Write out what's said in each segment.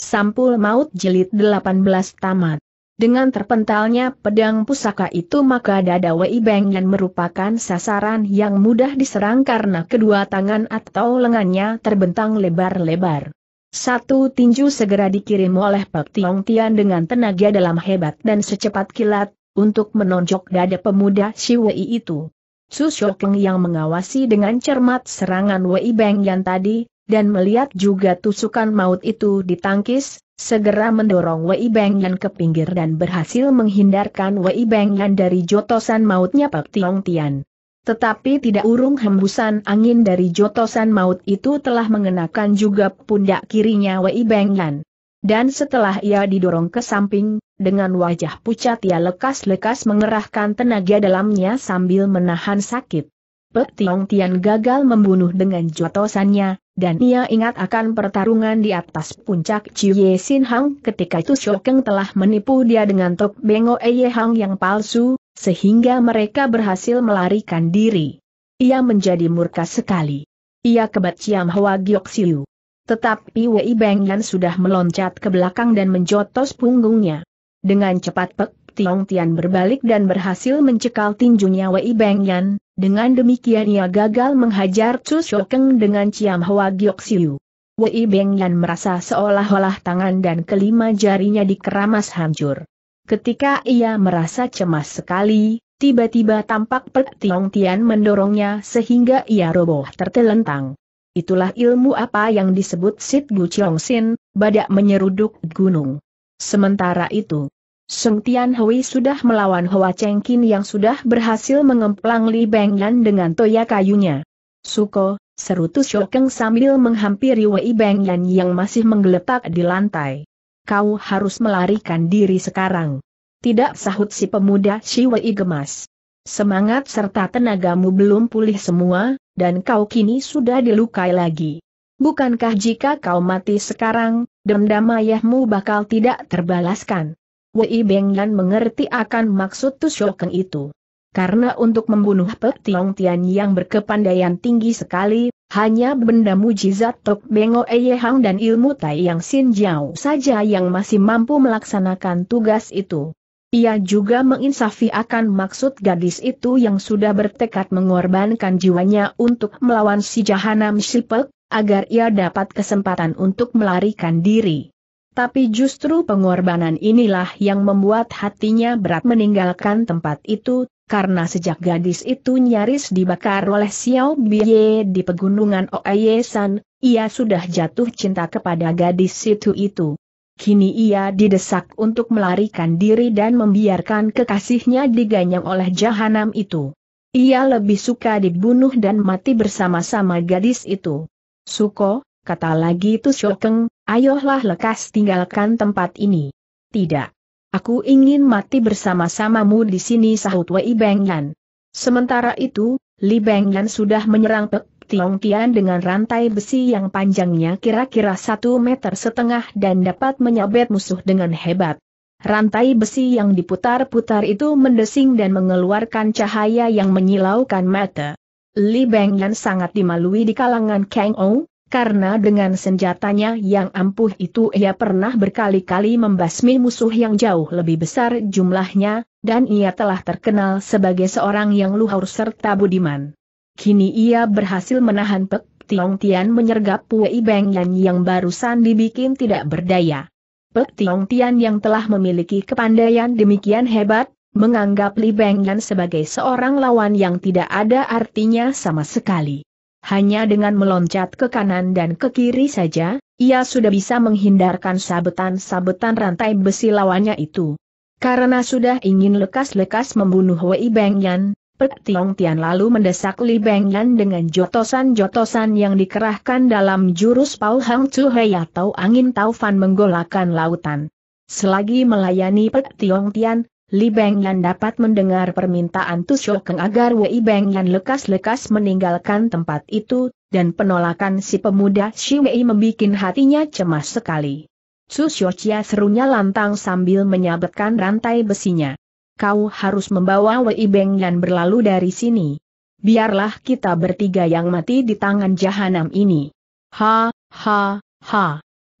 Sampul Maut Jilid 18 Tamat dengan terpentalnya pedang pusaka itu maka dada Wei Yan merupakan sasaran yang mudah diserang karena kedua tangan atau lengannya terbentang lebar-lebar. Satu tinju segera dikirim oleh Pak Tiong Tian dengan tenaga dalam hebat dan secepat kilat, untuk menonjok dada pemuda si Wei itu. Su Shokeng yang mengawasi dengan cermat serangan Wei Yan tadi, dan melihat juga tusukan maut itu ditangkis, segera mendorong Wei Bengyan ke pinggir dan berhasil menghindarkan Wei Bengyan dari jotosan mautnya Pak Tiong Tian. Tetapi tidak urung hembusan angin dari jotosan maut itu telah mengenakan juga pundak kirinya Wei Bengyan. Dan setelah ia didorong ke samping, dengan wajah pucat ia lekas-lekas mengerahkan tenaga dalamnya sambil menahan sakit. Pek Tiong Tian gagal membunuh dengan jotosannya, dan ia ingat akan pertarungan di atas puncak Chiye Sin Hang ketika itu Shokeng telah menipu dia dengan tok Bengo Eye Hang yang palsu, sehingga mereka berhasil melarikan diri. Ia menjadi murka sekali. Ia kebat Ciam Hwa Giok Siu. Tetapi Wei Beng Yan sudah meloncat ke belakang dan menjotos punggungnya. Dengan cepat Pek Tiong Tian berbalik dan berhasil mencekal tinjunya Wei Beng Yan, dengan demikian ia gagal menghajar Chu Shokeng dengan Ciam Hwa Giok Siu. Wei Beng Yan merasa seolah-olah tangan dan kelima jarinya dikeramas hancur. Ketika ia merasa cemas sekali, tiba-tiba tampak Pek Tiong Tian mendorongnya sehingga ia roboh tertelentang. Itulah ilmu apa yang disebut Sit Gu Chong Sin, badak menyeruduk gunung. Sementara itu, Seng Tian Hui sudah melawan Hua Cheng Kin yang sudah berhasil mengemplang Li Yan dengan toya kayunya. Suko, seru Tu Shokeng sambil menghampiri Wei Yan yang masih menggeletak di lantai. Kau harus melarikan diri sekarang. Tidak sahut si pemuda si Wei gemas. Semangat serta tenagamu belum pulih semua, dan kau kini sudah dilukai lagi. Bukankah jika kau mati sekarang, dendam ayahmu bakal tidak terbalaskan? Wei Bengyan mengerti akan maksud tusyokeng itu. Karena untuk membunuh Pek Tiong Tian yang berkepandaian tinggi sekali, hanya benda mujizat Tok Bengo Eyehang dan ilmu Tai Yang Sin Jiao saja yang masih mampu melaksanakan tugas itu. Ia juga menginsafi akan maksud gadis itu yang sudah bertekad mengorbankan jiwanya untuk melawan si Jahanam Shipek, agar ia dapat kesempatan untuk melarikan diri. Tapi justru pengorbanan inilah yang membuat hatinya berat meninggalkan tempat itu, karena sejak gadis itu nyaris dibakar oleh Xiao Bie di pegunungan Oayesan, ia sudah jatuh cinta kepada gadis situ itu. Kini ia didesak untuk melarikan diri dan membiarkan kekasihnya diganyang oleh jahanam itu. Ia lebih suka dibunuh dan mati bersama-sama gadis itu. Suko, kata lagi Tu Shokeng, ayolah lekas tinggalkan tempat ini. Tidak. Aku ingin mati bersama-samamu di sini sahut Wei Yan. Sementara itu, Li Yan sudah menyerang Pek Tiong Tian dengan rantai besi yang panjangnya kira-kira satu meter setengah dan dapat menyabet musuh dengan hebat. Rantai besi yang diputar-putar itu mendesing dan mengeluarkan cahaya yang menyilaukan mata. Li Yan sangat dimalui di kalangan Kang Ong, karena dengan senjatanya yang ampuh itu ia pernah berkali-kali membasmi musuh yang jauh lebih besar jumlahnya, dan ia telah terkenal sebagai seorang yang luhur serta budiman. Kini ia berhasil menahan Pek Tiong Tian menyergap Wei Beng Yan yang barusan dibikin tidak berdaya. Pek Tiong Tian yang telah memiliki kepandaian demikian hebat, menganggap Li Beng Yan sebagai seorang lawan yang tidak ada artinya sama sekali. Hanya dengan meloncat ke kanan dan ke kiri saja, ia sudah bisa menghindarkan sabetan-sabetan rantai besi lawannya itu. Karena sudah ingin lekas-lekas membunuh Wei Bengyan, Pek Tiong Tian lalu mendesak Li Bengyan dengan jotosan-jotosan yang dikerahkan dalam jurus Pau Hang Tzu Hei atau angin taufan menggolakan lautan. Selagi melayani Pek Tiong Tian, Li Yan dapat mendengar permintaan Tu Keng agar Wei Yan lekas-lekas meninggalkan tempat itu, dan penolakan si pemuda Shi Wei membuat hatinya cemas sekali. Tu Chia serunya lantang sambil menyabetkan rantai besinya. Kau harus membawa Wei Yan berlalu dari sini. Biarlah kita bertiga yang mati di tangan jahanam ini. Ha, ha, ha.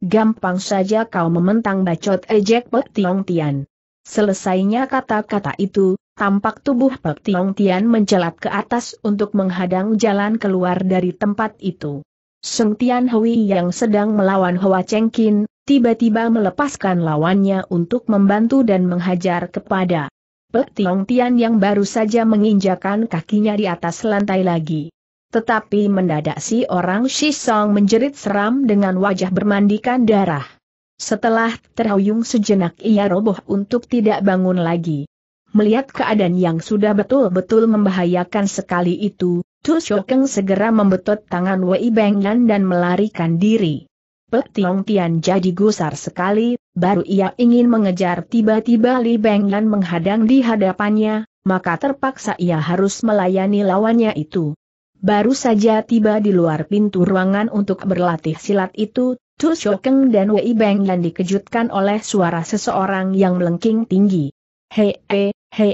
Gampang saja kau mementang bacot ejek Pek Tiong Tian. Selesainya kata-kata itu, tampak tubuh Pek Tiong Tian menjelat ke atas untuk menghadang jalan keluar dari tempat itu. Seng Tian Hui yang sedang melawan Hua Cheng Kin, tiba-tiba melepaskan lawannya untuk membantu dan menghajar kepada Pek Tiong Tian yang baru saja menginjakan kakinya di atas lantai lagi. Tetapi mendadak si orang Shisong menjerit seram dengan wajah bermandikan darah. Setelah terhuyung sejenak ia roboh untuk tidak bangun lagi. Melihat keadaan yang sudah betul-betul membahayakan sekali itu, Tu Shokeng segera membetot tangan Wei Bengnan dan melarikan diri. Pek Tiong Tian jadi gusar sekali, baru ia ingin mengejar tiba-tiba Li Bengnan menghadang di hadapannya, maka terpaksa ia harus melayani lawannya itu. Baru saja tiba di luar pintu ruangan untuk berlatih silat itu, Tu Shokeng dan Wei Beng yang dikejutkan oleh suara seseorang yang melengking tinggi. Hei, hei, hei,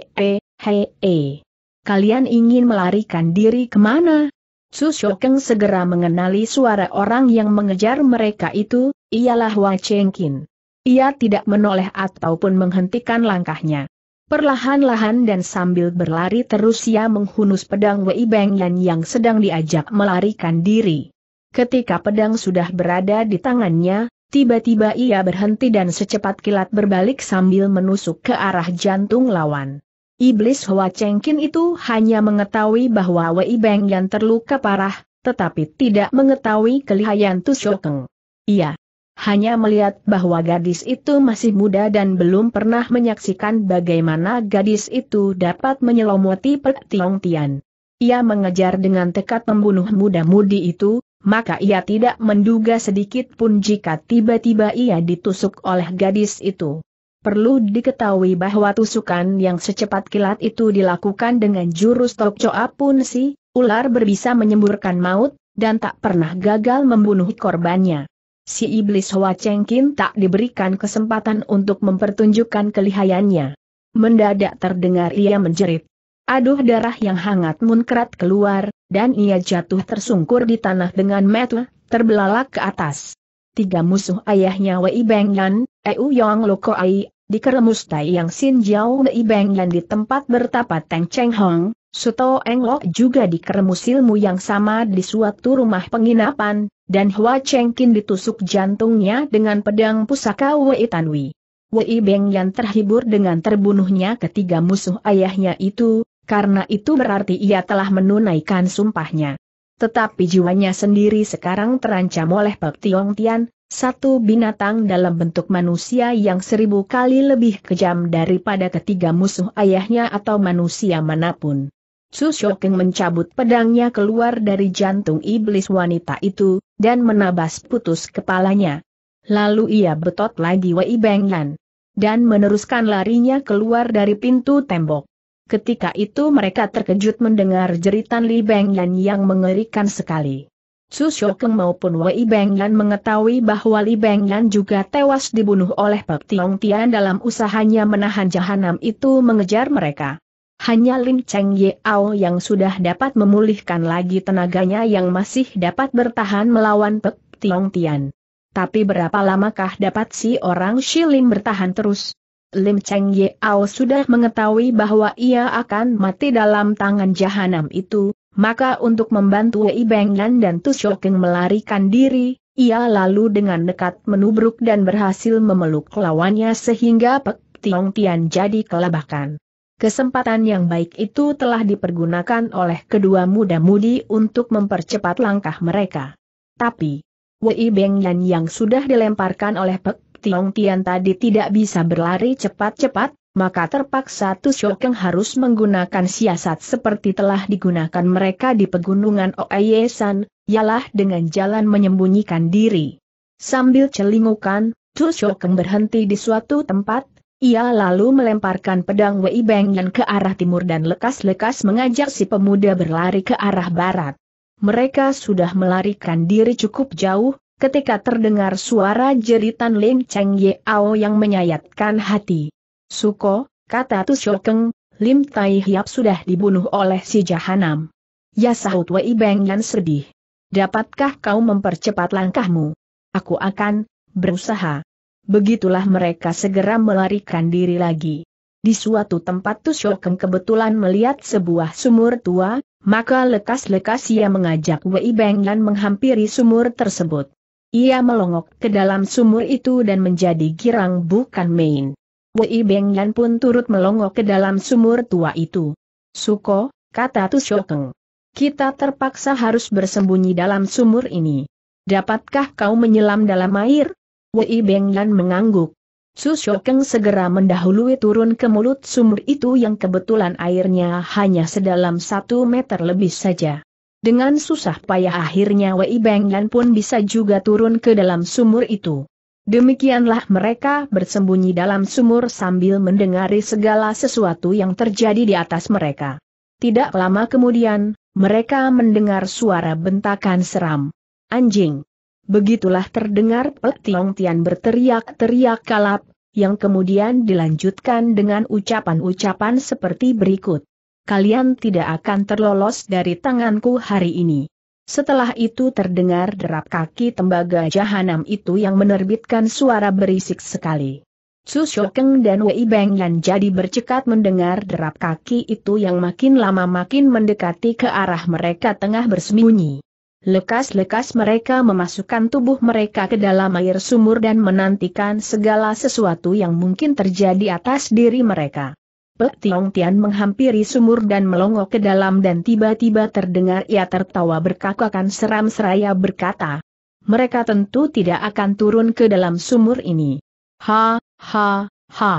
hei, hei. Kalian ingin melarikan diri kemana? Su Shokeng segera mengenali suara orang yang mengejar mereka itu, ialah Wa Chengkin. Ia tidak menoleh ataupun menghentikan langkahnya. Perlahan-lahan dan sambil berlari terus ia menghunus pedang Wei Beng Yan yang sedang diajak melarikan diri. Ketika pedang sudah berada di tangannya, tiba-tiba ia berhenti dan secepat kilat berbalik sambil menusuk ke arah jantung lawan. Iblis Hoa Chengkin itu hanya mengetahui bahwa Wei Beng yang terluka parah, tetapi tidak mengetahui kelihayan Tu Shokeng. Ia hanya melihat bahwa gadis itu masih muda dan belum pernah menyaksikan bagaimana gadis itu dapat menyelomoti Pek Tiong Tian. Ia mengejar dengan tekad membunuh muda-mudi itu, maka ia tidak menduga sedikit pun jika tiba-tiba ia ditusuk oleh gadis itu. Perlu diketahui bahwa tusukan yang secepat kilat itu dilakukan dengan jurus Tokcoa pun si, ular berbisa menyemburkan maut, dan tak pernah gagal membunuh korbannya. Si iblis Hoa Chengkin tak diberikan kesempatan untuk mempertunjukkan kelihayannya. Mendadak terdengar ia menjerit. Aduh darah yang hangat munkrat keluar, dan ia jatuh tersungkur di tanah dengan metu, terbelalak ke atas. Tiga musuh ayahnya Wei Beng Yan, Eu Yong Loko Ai, dikeremus Tai Yang Sin Jiao Wei Beng Yan di tempat bertapa Teng Cheng Hong, Suto Eng Lok juga dikeremus ilmu yang sama di suatu rumah penginapan, dan Hua Chengkin ditusuk jantungnya dengan pedang pusaka Wei Tanwi. Wei Beng Yan terhibur dengan terbunuhnya ketiga musuh ayahnya itu, karena itu berarti ia telah menunaikan sumpahnya. Tetapi jiwanya sendiri sekarang terancam oleh Pek Tiong Tian, satu binatang dalam bentuk manusia yang seribu kali lebih kejam daripada ketiga musuh ayahnya atau manusia manapun. Su Shokeng mencabut pedangnya keluar dari jantung iblis wanita itu, dan menabas putus kepalanya. Lalu ia betot lagi Wei Lan, Dan meneruskan larinya keluar dari pintu tembok. Ketika itu mereka terkejut mendengar jeritan Li Bengyan yang mengerikan sekali. Su Shokeng maupun Wei Bengyan mengetahui bahwa Li Bengyan juga tewas dibunuh oleh Pek Tiong Tian dalam usahanya menahan jahanam itu mengejar mereka. Hanya Lin Cheng Ao yang sudah dapat memulihkan lagi tenaganya yang masih dapat bertahan melawan Pek Tiong Tian. Tapi berapa lamakah dapat si orang Shilin bertahan terus? Lim Cheng Au sudah mengetahui bahwa ia akan mati dalam tangan jahanam itu, maka untuk membantu Wei Beng Yan dan Tu Shoking melarikan diri, ia lalu dengan dekat menubruk dan berhasil memeluk lawannya sehingga Pek Tiong Tian jadi kelabakan. Kesempatan yang baik itu telah dipergunakan oleh kedua muda-mudi untuk mempercepat langkah mereka. Tapi, Wei Beng Yan yang sudah dilemparkan oleh Pek Tiong Tian tadi tidak bisa berlari cepat-cepat, maka terpaksa Tu harus menggunakan siasat seperti telah digunakan mereka di pegunungan Oayesan, ialah dengan jalan menyembunyikan diri. Sambil celingukan, Tu berhenti di suatu tempat, ia lalu melemparkan pedang Wei Beng yang ke arah timur dan lekas-lekas mengajak si pemuda berlari ke arah barat. Mereka sudah melarikan diri cukup jauh, ketika terdengar suara jeritan Ling Cheng Ao yang menyayatkan hati. Suko, kata Tushokeng, Lim Tai Hiap sudah dibunuh oleh si Jahanam. Ya sahut Wei Beng yang sedih. Dapatkah kau mempercepat langkahmu? Aku akan berusaha. Begitulah mereka segera melarikan diri lagi. Di suatu tempat Tushokeng kebetulan melihat sebuah sumur tua, maka lekas-lekas ia mengajak Wei dan menghampiri sumur tersebut. Ia melongok ke dalam sumur itu dan menjadi girang bukan main. Wei Beng Yan pun turut melongok ke dalam sumur tua itu. Suko, kata Tushokeng. Kita terpaksa harus bersembunyi dalam sumur ini. Dapatkah kau menyelam dalam air? Wei Beng Yan mengangguk. Tushokeng segera mendahului turun ke mulut sumur itu yang kebetulan airnya hanya sedalam satu meter lebih saja. Dengan susah payah akhirnya Wei Bengyan pun bisa juga turun ke dalam sumur itu. Demikianlah mereka bersembunyi dalam sumur sambil mendengari segala sesuatu yang terjadi di atas mereka. Tidak lama kemudian, mereka mendengar suara bentakan seram. Anjing! Begitulah terdengar Pek Tiong Tian berteriak-teriak kalap, yang kemudian dilanjutkan dengan ucapan-ucapan seperti berikut kalian tidak akan terlolos dari tanganku hari ini. Setelah itu terdengar derap kaki tembaga jahanam itu yang menerbitkan suara berisik sekali. Su Shokeng dan Wei Beng Yan jadi bercekat mendengar derap kaki itu yang makin lama makin mendekati ke arah mereka tengah bersembunyi. Lekas-lekas mereka memasukkan tubuh mereka ke dalam air sumur dan menantikan segala sesuatu yang mungkin terjadi atas diri mereka. Pek Tiong Tian menghampiri sumur dan melongo ke dalam dan tiba-tiba terdengar ia tertawa berkakakan seram seraya berkata, mereka tentu tidak akan turun ke dalam sumur ini. Ha, ha, ha.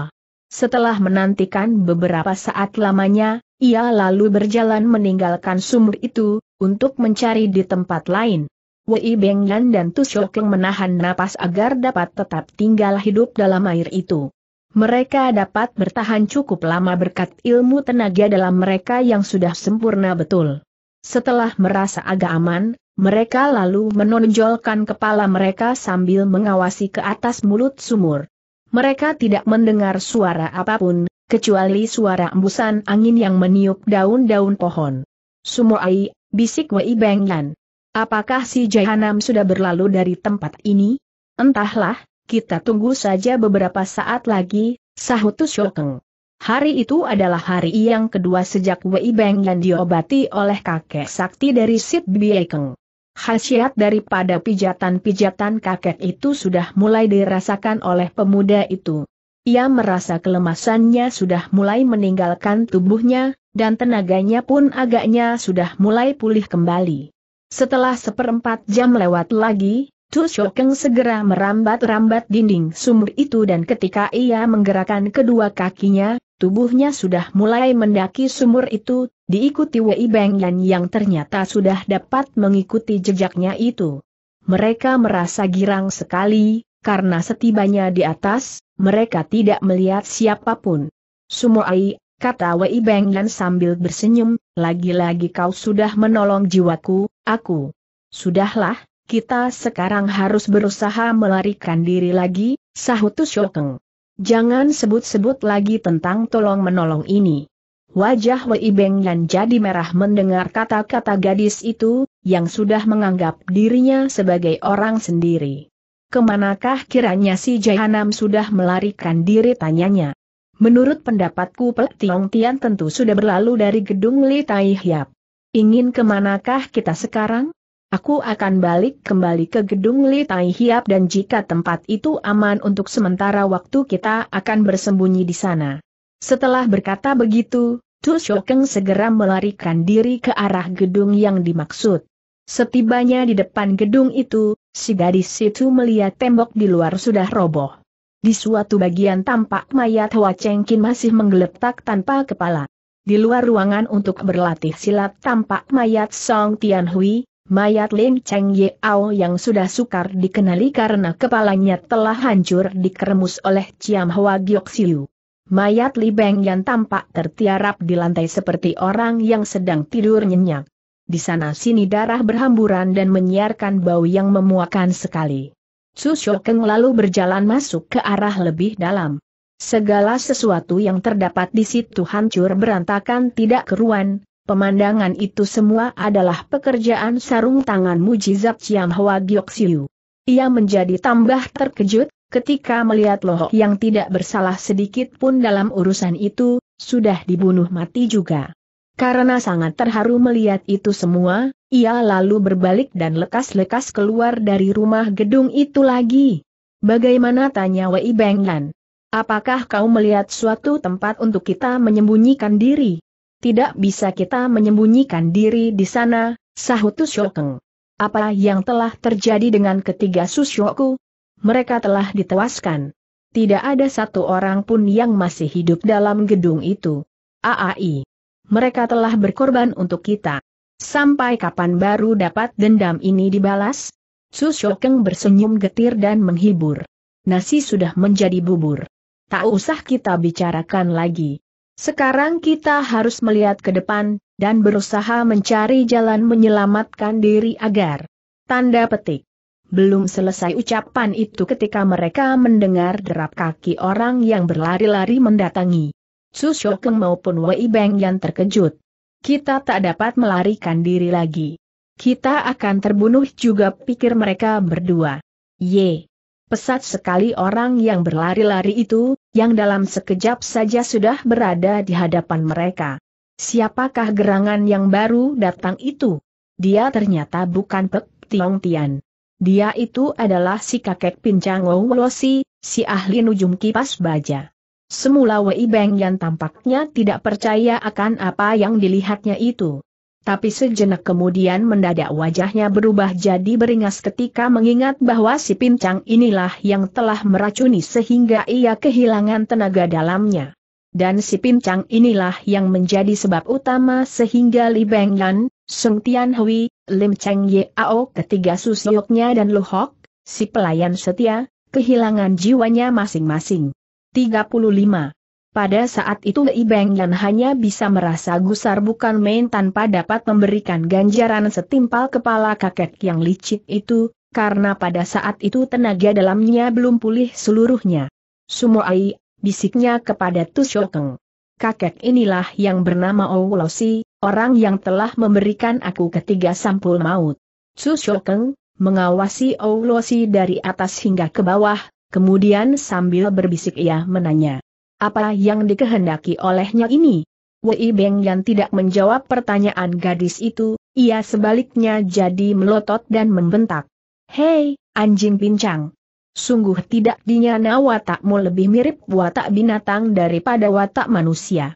Setelah menantikan beberapa saat lamanya, ia lalu berjalan meninggalkan sumur itu, untuk mencari di tempat lain. Wei Bengyan dan Tu Shokeng menahan napas agar dapat tetap tinggal hidup dalam air itu. Mereka dapat bertahan cukup lama berkat ilmu tenaga dalam mereka yang sudah sempurna betul. Setelah merasa agak aman, mereka lalu menonjolkan kepala mereka sambil mengawasi ke atas mulut sumur. Mereka tidak mendengar suara apapun, kecuali suara embusan angin yang meniup daun-daun pohon. Sumur ai, bisik Wei Bengyan. Apakah si Jahanam sudah berlalu dari tempat ini? Entahlah, kita tunggu saja beberapa saat lagi, sahut Shokeng. Hari itu adalah hari yang kedua sejak Wei Beng yang diobati oleh kakek sakti dari Sid Biekeng. Khasiat daripada pijatan-pijatan kakek itu sudah mulai dirasakan oleh pemuda itu. Ia merasa kelemasannya sudah mulai meninggalkan tubuhnya, dan tenaganya pun agaknya sudah mulai pulih kembali. Setelah seperempat jam lewat lagi, Tu Shokeng segera merambat-rambat dinding sumur itu dan ketika ia menggerakkan kedua kakinya, tubuhnya sudah mulai mendaki sumur itu, diikuti Wei Bengyan yang ternyata sudah dapat mengikuti jejaknya itu. Mereka merasa girang sekali, karena setibanya di atas, mereka tidak melihat siapapun. Sumoai, kata Wei Bengyan sambil bersenyum, lagi-lagi kau sudah menolong jiwaku, aku. Sudahlah, kita sekarang harus berusaha melarikan diri lagi, sahut Shokeng. Jangan sebut-sebut lagi tentang tolong-menolong ini. Wajah Wei Beng Yan jadi merah mendengar kata-kata gadis itu, yang sudah menganggap dirinya sebagai orang sendiri. Kemanakah kiranya si Jahanam sudah melarikan diri tanyanya? Menurut pendapatku Pek Tiong Tian tentu sudah berlalu dari gedung Li Tai Hiap. Ingin kemanakah kita sekarang? Aku akan balik kembali ke gedung Li Tai Hiap dan jika tempat itu aman untuk sementara waktu kita akan bersembunyi di sana. Setelah berkata begitu, Tu Shokeng segera melarikan diri ke arah gedung yang dimaksud. Setibanya di depan gedung itu, si gadis itu melihat tembok di luar sudah roboh. Di suatu bagian tampak mayat Hwa Chengkin masih menggeletak tanpa kepala. Di luar ruangan untuk berlatih silat tampak mayat Song Tianhui. Mayat Lim Cheng Yeao yang sudah sukar dikenali karena kepalanya telah hancur dikeremus oleh Ciam Hwa Giok Siu. Mayat Li Beng yang tampak tertiarap di lantai seperti orang yang sedang tidur nyenyak. Di sana-sini darah berhamburan dan menyiarkan bau yang memuakan sekali. Su Shokeng lalu berjalan masuk ke arah lebih dalam. Segala sesuatu yang terdapat di situ hancur berantakan tidak keruan, Pemandangan itu semua adalah pekerjaan sarung tangan mujizat Chiang Hwa Giok Siu. Ia menjadi tambah terkejut, ketika melihat Loh yang tidak bersalah sedikit pun dalam urusan itu, sudah dibunuh mati juga. Karena sangat terharu melihat itu semua, ia lalu berbalik dan lekas-lekas keluar dari rumah gedung itu lagi. Bagaimana tanya Wei Benglan? Apakah kau melihat suatu tempat untuk kita menyembunyikan diri? Tidak bisa kita menyembunyikan diri di sana, sahut Tusyokeng. Apa yang telah terjadi dengan ketiga Susyoku? Mereka telah ditewaskan. Tidak ada satu orang pun yang masih hidup dalam gedung itu. AAI. Mereka telah berkorban untuk kita. Sampai kapan baru dapat dendam ini dibalas? Susyokeng bersenyum getir dan menghibur. Nasi sudah menjadi bubur. Tak usah kita bicarakan lagi. Sekarang kita harus melihat ke depan, dan berusaha mencari jalan menyelamatkan diri agar. Tanda petik. Belum selesai ucapan itu ketika mereka mendengar derap kaki orang yang berlari-lari mendatangi. Su Shokeng maupun Wei Beng yang terkejut. Kita tak dapat melarikan diri lagi. Kita akan terbunuh juga pikir mereka berdua. Ye. Pesat sekali orang yang berlari-lari itu, yang dalam sekejap saja sudah berada di hadapan mereka. Siapakah gerangan yang baru datang itu? Dia ternyata bukan Pek Tiong Tian. Dia itu adalah si kakek pincang Wolosi, si ahli nujum kipas baja. Semula Wei Beng yang tampaknya tidak percaya akan apa yang dilihatnya itu. Tapi sejenak kemudian mendadak wajahnya berubah jadi beringas ketika mengingat bahwa si pincang inilah yang telah meracuni sehingga ia kehilangan tenaga dalamnya. Dan si pincang inilah yang menjadi sebab utama sehingga Li Yan, Sung Tian Hui, Lim Cheng Ao, ketiga susioknya dan Lu Hok, si pelayan setia, kehilangan jiwanya masing-masing. 35. Pada saat itu Li Beng Yan hanya bisa merasa gusar bukan main tanpa dapat memberikan ganjaran setimpal kepala kakek yang licik itu, karena pada saat itu tenaga dalamnya belum pulih seluruhnya. Sumoai, bisiknya kepada Tu Shokeng. Kakek inilah yang bernama Si, orang yang telah memberikan aku ketiga sampul maut. Tu Shokeng, mengawasi Si dari atas hingga ke bawah, kemudian sambil berbisik ia menanya. Apa yang dikehendaki olehnya ini? Wei Beng Yan tidak menjawab pertanyaan gadis itu, ia sebaliknya jadi melotot dan membentak. Hei, anjing pincang! Sungguh tidak dinyana watakmu lebih mirip watak binatang daripada watak manusia.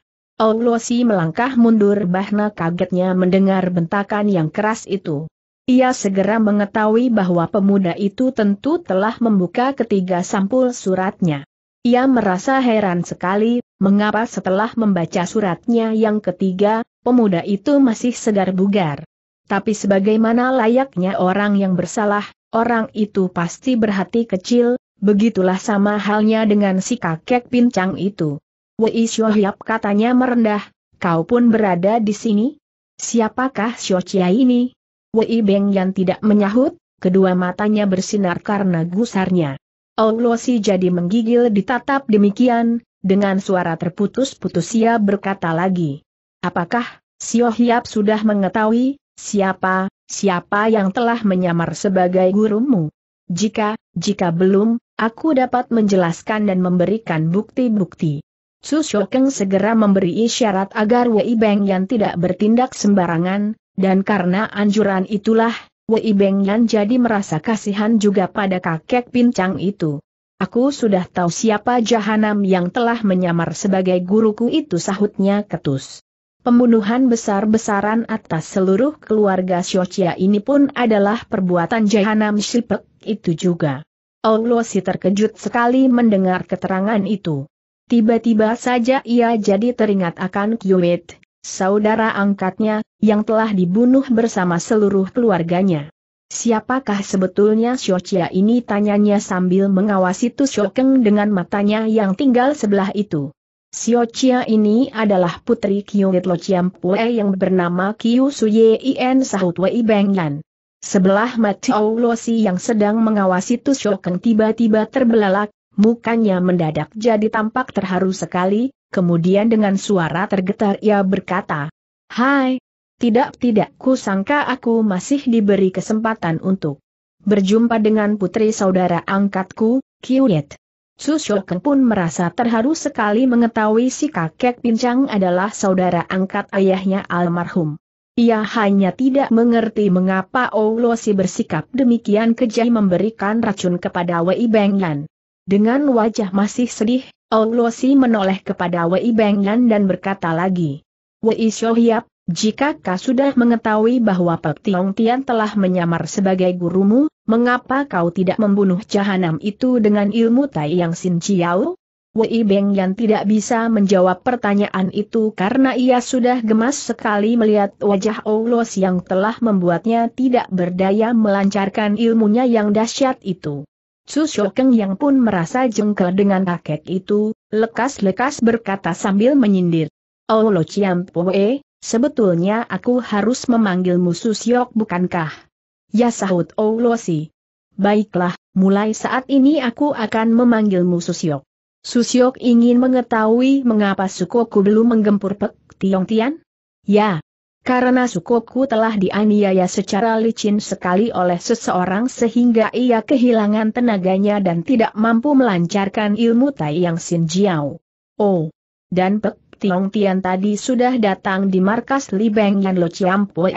Si melangkah mundur bahna kagetnya mendengar bentakan yang keras itu. Ia segera mengetahui bahwa pemuda itu tentu telah membuka ketiga sampul suratnya. Ia merasa heran sekali, mengapa setelah membaca suratnya yang ketiga, pemuda itu masih segar bugar. Tapi sebagaimana layaknya orang yang bersalah, orang itu pasti berhati kecil, begitulah sama halnya dengan si kakek pincang itu. Wei Xiaohyap katanya merendah, kau pun berada di sini? Siapakah Xiaochia ini? Wei Beng yang tidak menyahut, kedua matanya bersinar karena gusarnya. Onglosi jadi menggigil ditatap demikian, dengan suara terputus-putus ia berkata lagi. Apakah, Sio Hiap sudah mengetahui, siapa, siapa yang telah menyamar sebagai gurumu? Jika, jika belum, aku dapat menjelaskan dan memberikan bukti-bukti. Su Shokeng segera memberi isyarat agar Wei Beng yang tidak bertindak sembarangan, dan karena anjuran itulah, Wei Bengyan jadi merasa kasihan juga pada kakek pincang itu. Aku sudah tahu siapa jahanam yang telah menyamar sebagai guruku itu sahutnya ketus. Pembunuhan besar-besaran atas seluruh keluarga Xiochia ini pun adalah perbuatan jahanam Shilpek itu juga. si terkejut sekali mendengar keterangan itu. Tiba-tiba saja ia jadi teringat akan Kiwet, saudara angkatnya, yang telah dibunuh bersama seluruh keluarganya. Siapakah sebetulnya Chia ini tanyanya sambil mengawasi Tu Keng dengan matanya yang tinggal sebelah itu. Chia ini adalah putri Qiu Lo Pue yang bernama Kyu Suye In Sahut Wei Yan. Sebelah mata Si yang sedang mengawasi Tu Keng tiba-tiba terbelalak, mukanya mendadak jadi tampak terharu sekali, kemudian dengan suara tergetar ia berkata, Hai, tidak-tidak ku sangka aku masih diberi kesempatan untuk berjumpa dengan putri saudara angkatku, Kiuyet. Susyoken pun merasa terharu sekali mengetahui si kakek pincang adalah saudara angkat ayahnya almarhum. Ia hanya tidak mengerti mengapa Oulosi bersikap demikian kejai memberikan racun kepada Wei Bengyan. Dengan wajah masih sedih, Si menoleh kepada Wei Bengan dan berkata lagi. Wei Shohiap, jika kau sudah mengetahui bahwa Pek Tiong Tian telah menyamar sebagai gurumu, mengapa kau tidak membunuh jahanam itu dengan ilmu Tai Yang Sin Chiao? Wei Beng Yan tidak bisa menjawab pertanyaan itu karena ia sudah gemas sekali melihat wajah Si yang telah membuatnya tidak berdaya melancarkan ilmunya yang dahsyat itu. Su yang pun merasa jengkel dengan kakek itu, lekas-lekas berkata sambil menyindir. Oh Lo Chiam Poe, sebetulnya aku harus memanggilmu Su bukankah? Ya sahut Oh Lo Si. Baiklah, mulai saat ini aku akan memanggilmu Su Syok. ingin mengetahui mengapa Sukoku belum menggempur Pek Tiong Tian? Ya, karena Sukoku telah dianiaya secara licin sekali oleh seseorang sehingga ia kehilangan tenaganya dan tidak mampu melancarkan ilmu Tai Yang Sin Jiao. Oh! Dan Pek Tiong Tian tadi sudah datang di markas Li Beng Yan Lo Chiam Pue.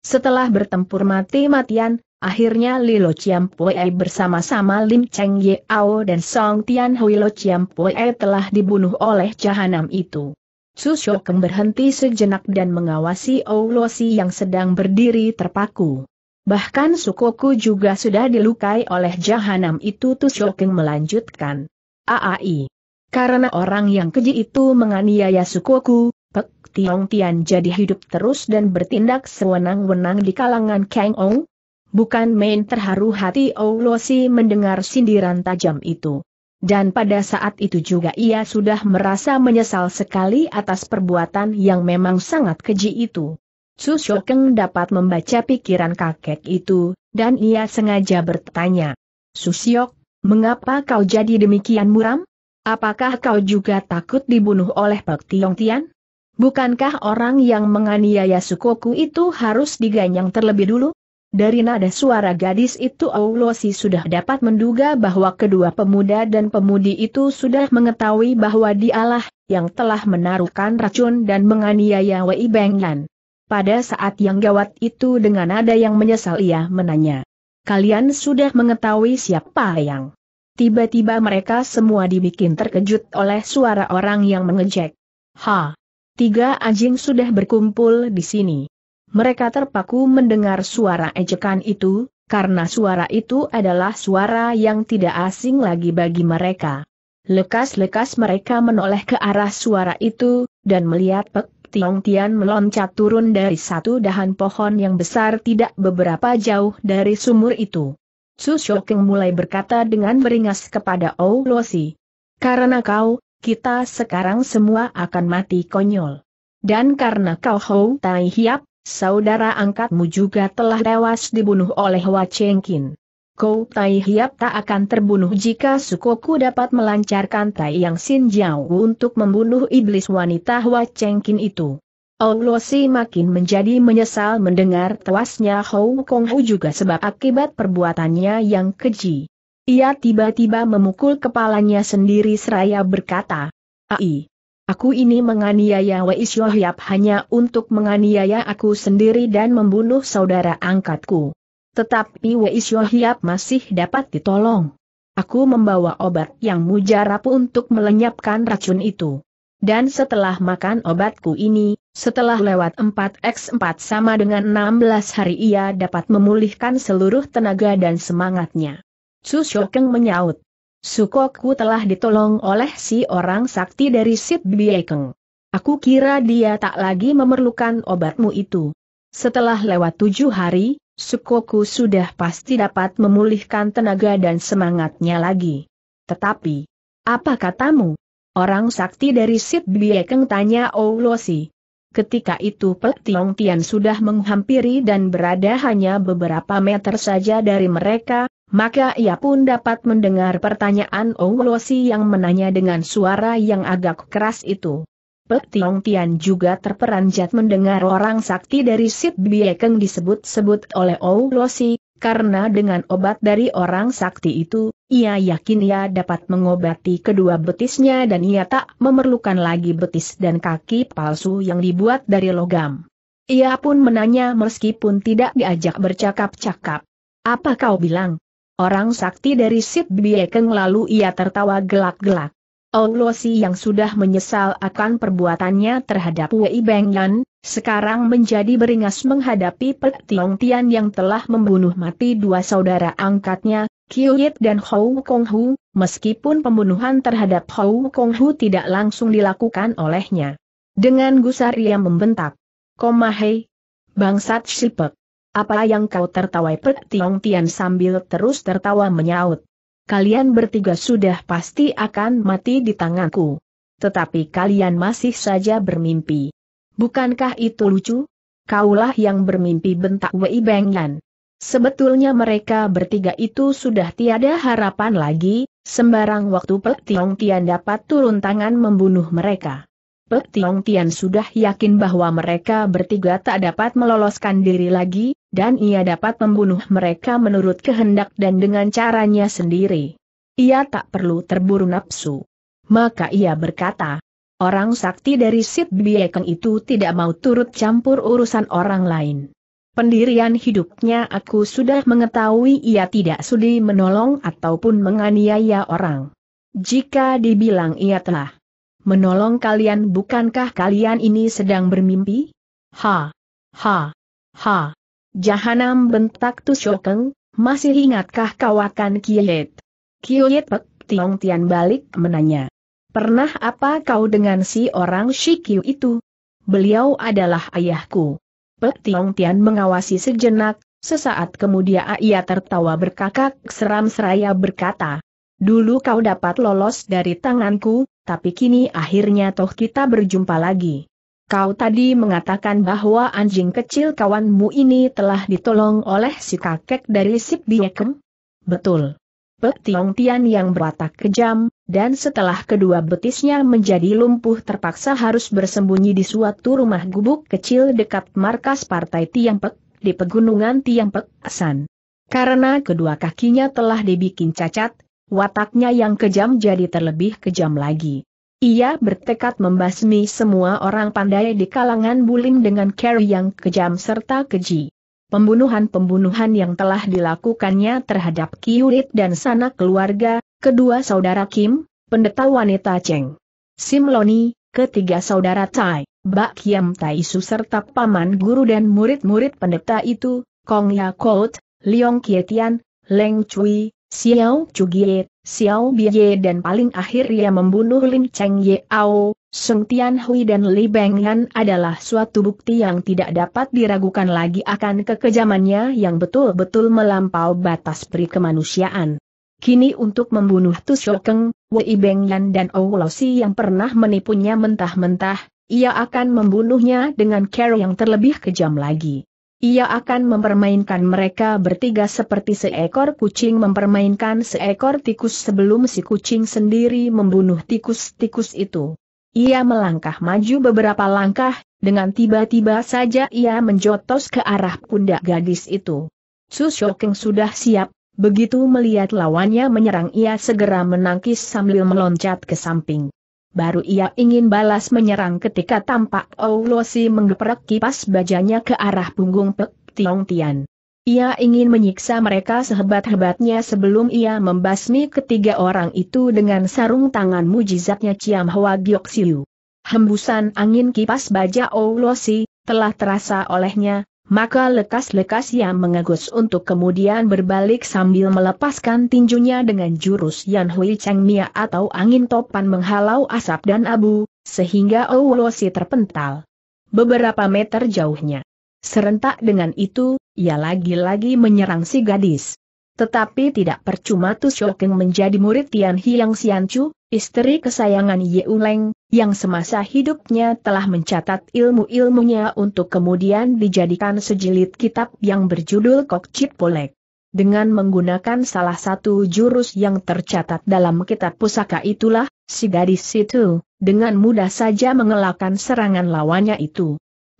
Setelah bertempur mati-matian, akhirnya Li Lo Chiam Pue bersama-sama Lim Cheng Ao dan Song Tian Hui Lo Chiam Pue telah dibunuh oleh jahanam itu. Su Shokeng berhenti sejenak dan mengawasi Oulosi yang sedang berdiri terpaku. Bahkan Sukoku juga sudah dilukai oleh jahanam itu Tu Shokeng melanjutkan. Aai. Karena orang yang keji itu menganiaya Sukoku, Pek Tiong Tian jadi hidup terus dan bertindak sewenang-wenang di kalangan Kang Ong, Bukan main terharu hati Oulosi mendengar sindiran tajam itu dan pada saat itu juga ia sudah merasa menyesal sekali atas perbuatan yang memang sangat keji itu. Su Shokeng dapat membaca pikiran kakek itu, dan ia sengaja bertanya. Su Susiok, mengapa kau jadi demikian muram? Apakah kau juga takut dibunuh oleh Pak Tiong Tian? Bukankah orang yang menganiaya Sukoku itu harus diganyang terlebih dulu? Dari nada suara gadis itu Aulosi sudah dapat menduga bahwa kedua pemuda dan pemudi itu sudah mengetahui bahwa dialah yang telah menaruhkan racun dan menganiaya Wei Benglan. Pada saat yang gawat itu dengan nada yang menyesal ia menanya. Kalian sudah mengetahui siapa yang? Tiba-tiba mereka semua dibikin terkejut oleh suara orang yang mengejek. Ha! Tiga anjing sudah berkumpul di sini. Mereka terpaku mendengar suara ejekan itu, karena suara itu adalah suara yang tidak asing lagi bagi mereka. Lekas-lekas mereka menoleh ke arah suara itu, dan melihat Pek Tiong Tian meloncat turun dari satu dahan pohon yang besar tidak beberapa jauh dari sumur itu. Su Shokeng mulai berkata dengan beringas kepada Ou Losi. Karena kau, kita sekarang semua akan mati konyol. Dan karena kau Hou Tai Hiap, Saudara angkatmu juga telah tewas dibunuh oleh Wachengkin. Kou Tai Hiap tak akan terbunuh jika Sukoku dapat melancarkan Tai Yang Sin Jiao untuk membunuh iblis wanita Wachengkin itu. Olosi makin menjadi menyesal mendengar tewasnya Hou Kong Hu juga sebab akibat perbuatannya yang keji. Ia tiba-tiba memukul kepalanya sendiri seraya berkata, Ai, Aku ini menganiaya Wei Shohyap hanya untuk menganiaya aku sendiri dan membunuh saudara angkatku. Tetapi Wei Shohyap masih dapat ditolong. Aku membawa obat yang mujarab untuk melenyapkan racun itu. Dan setelah makan obatku ini, setelah lewat 4x4 sama dengan 16 hari ia dapat memulihkan seluruh tenaga dan semangatnya. Su Shokeng menyaut. Sukoku telah ditolong oleh si orang sakti dari Sip Biekeng. Aku kira dia tak lagi memerlukan obatmu itu. Setelah lewat tujuh hari, Sukoku sudah pasti dapat memulihkan tenaga dan semangatnya lagi. Tetapi, apa katamu? Orang sakti dari Sip Biekeng tanya Oulosi. Ketika itu Pek Tiong Tian sudah menghampiri dan berada hanya beberapa meter saja dari mereka, maka ia pun dapat mendengar pertanyaan Ong yang menanya dengan suara yang agak keras itu. Pek Tiong Tian juga terperanjat mendengar orang sakti dari Sit Biekeng disebut-sebut oleh Ong karena dengan obat dari orang sakti itu, ia yakin ia dapat mengobati kedua betisnya dan ia tak memerlukan lagi betis dan kaki palsu yang dibuat dari logam. Ia pun menanya meskipun tidak diajak bercakap-cakap. Apa kau bilang? orang sakti dari sip Biekeng lalu ia tertawa gelak-gelak. si yang sudah menyesal akan perbuatannya terhadap Wei Yan, sekarang menjadi beringas menghadapi Pek Tiong Tian yang telah membunuh mati dua saudara angkatnya, Yit dan Hou Kong Hu, meskipun pembunuhan terhadap Hou Kong Hu tidak langsung dilakukan olehnya. Dengan gusar ia membentak. Komahe, bangsat Sipek. Apa yang kau tertawai Pek Tiong Tian sambil terus tertawa menyaut. Kalian bertiga sudah pasti akan mati di tanganku. Tetapi kalian masih saja bermimpi. Bukankah itu lucu? Kaulah yang bermimpi bentak Wei Yan. Sebetulnya mereka bertiga itu sudah tiada harapan lagi, sembarang waktu Pek Tiong Tian dapat turun tangan membunuh mereka. Pek Tiong Tian sudah yakin bahwa mereka bertiga tak dapat meloloskan diri lagi, dan ia dapat membunuh mereka menurut kehendak dan dengan caranya sendiri. Ia tak perlu terburu nafsu. Maka ia berkata, orang sakti dari Sid Biekeng itu tidak mau turut campur urusan orang lain. Pendirian hidupnya aku sudah mengetahui ia tidak sudi menolong ataupun menganiaya orang. Jika dibilang ia telah menolong kalian bukankah kalian ini sedang bermimpi? Ha! Ha! Ha! Jahanam bentak Tu masih ingatkah kau akan Kiyet? Kiyet Pek Tiong Tian balik menanya. Pernah apa kau dengan si orang Shikyu itu? Beliau adalah ayahku. Pek Tiong Tian mengawasi sejenak, sesaat kemudian ia tertawa berkakak seram seraya berkata. Dulu kau dapat lolos dari tanganku, tapi kini akhirnya toh kita berjumpa lagi. Kau tadi mengatakan bahwa anjing kecil kawanmu ini telah ditolong oleh si kakek dari Sip Biekem? Betul. Pek Tian yang berwatak kejam, dan setelah kedua betisnya menjadi lumpuh terpaksa harus bersembunyi di suatu rumah gubuk kecil dekat markas partai Tiang Pek, di pegunungan Tiang Pek, Asan. Karena kedua kakinya telah dibikin cacat, wataknya yang kejam jadi terlebih kejam lagi. Ia bertekad membasmi semua orang pandai di kalangan Bulim dengan cara yang kejam serta keji. Pembunuhan-pembunuhan yang telah dilakukannya terhadap Kiurit dan sanak keluarga, kedua saudara Kim, pendeta wanita Cheng. Sim Loni, ketiga saudara Tai, Bak Kiam Su serta paman guru dan murid-murid pendeta itu, Kong Ya Yakot, Leong Kietian, Leng Cui, Xiao Chugiet, Xiao Biye dan paling akhir ia membunuh Lin Cheng Ao, Sung Tian Hui dan Li Beng Yan adalah suatu bukti yang tidak dapat diragukan lagi akan kekejamannya yang betul-betul melampau batas peri kemanusiaan. Kini untuk membunuh Tu Keng, Wei Beng Yan dan Ou Si yang pernah menipunya mentah-mentah, ia akan membunuhnya dengan cara yang terlebih kejam lagi. Ia akan mempermainkan mereka bertiga seperti seekor kucing mempermainkan seekor tikus sebelum si kucing sendiri membunuh tikus-tikus itu. Ia melangkah maju beberapa langkah, dengan tiba-tiba saja ia menjotos ke arah pundak gadis itu. Su Shokeng sudah siap, begitu melihat lawannya menyerang ia segera menangkis sambil meloncat ke samping. Baru ia ingin balas menyerang ketika tampak Oulosi menggeprek kipas bajanya ke arah punggung Pek Tiong Tian. Ia ingin menyiksa mereka sehebat-hebatnya sebelum ia membasmi ketiga orang itu dengan sarung tangan mujizatnya Ciam Hwa Giok Hembusan angin kipas baja Oulosi, telah terasa olehnya, maka lekas-lekas ia mengegus untuk kemudian berbalik sambil melepaskan tinjunya dengan jurus Yan Hui Cheng Mia atau angin topan menghalau asap dan abu, sehingga Owolosi terpental. Beberapa meter jauhnya. Serentak dengan itu, ia lagi-lagi menyerang si gadis. Tetapi tidak percuma Tu Shokeng menjadi murid Tian Hiang Chu, istri kesayangan Ye Uleng, yang semasa hidupnya telah mencatat ilmu-ilmunya untuk kemudian dijadikan sejilid kitab yang berjudul Kokcit Polek. Dengan menggunakan salah satu jurus yang tercatat dalam kitab pusaka itulah, si gadis itu, dengan mudah saja mengelakkan serangan lawannya itu.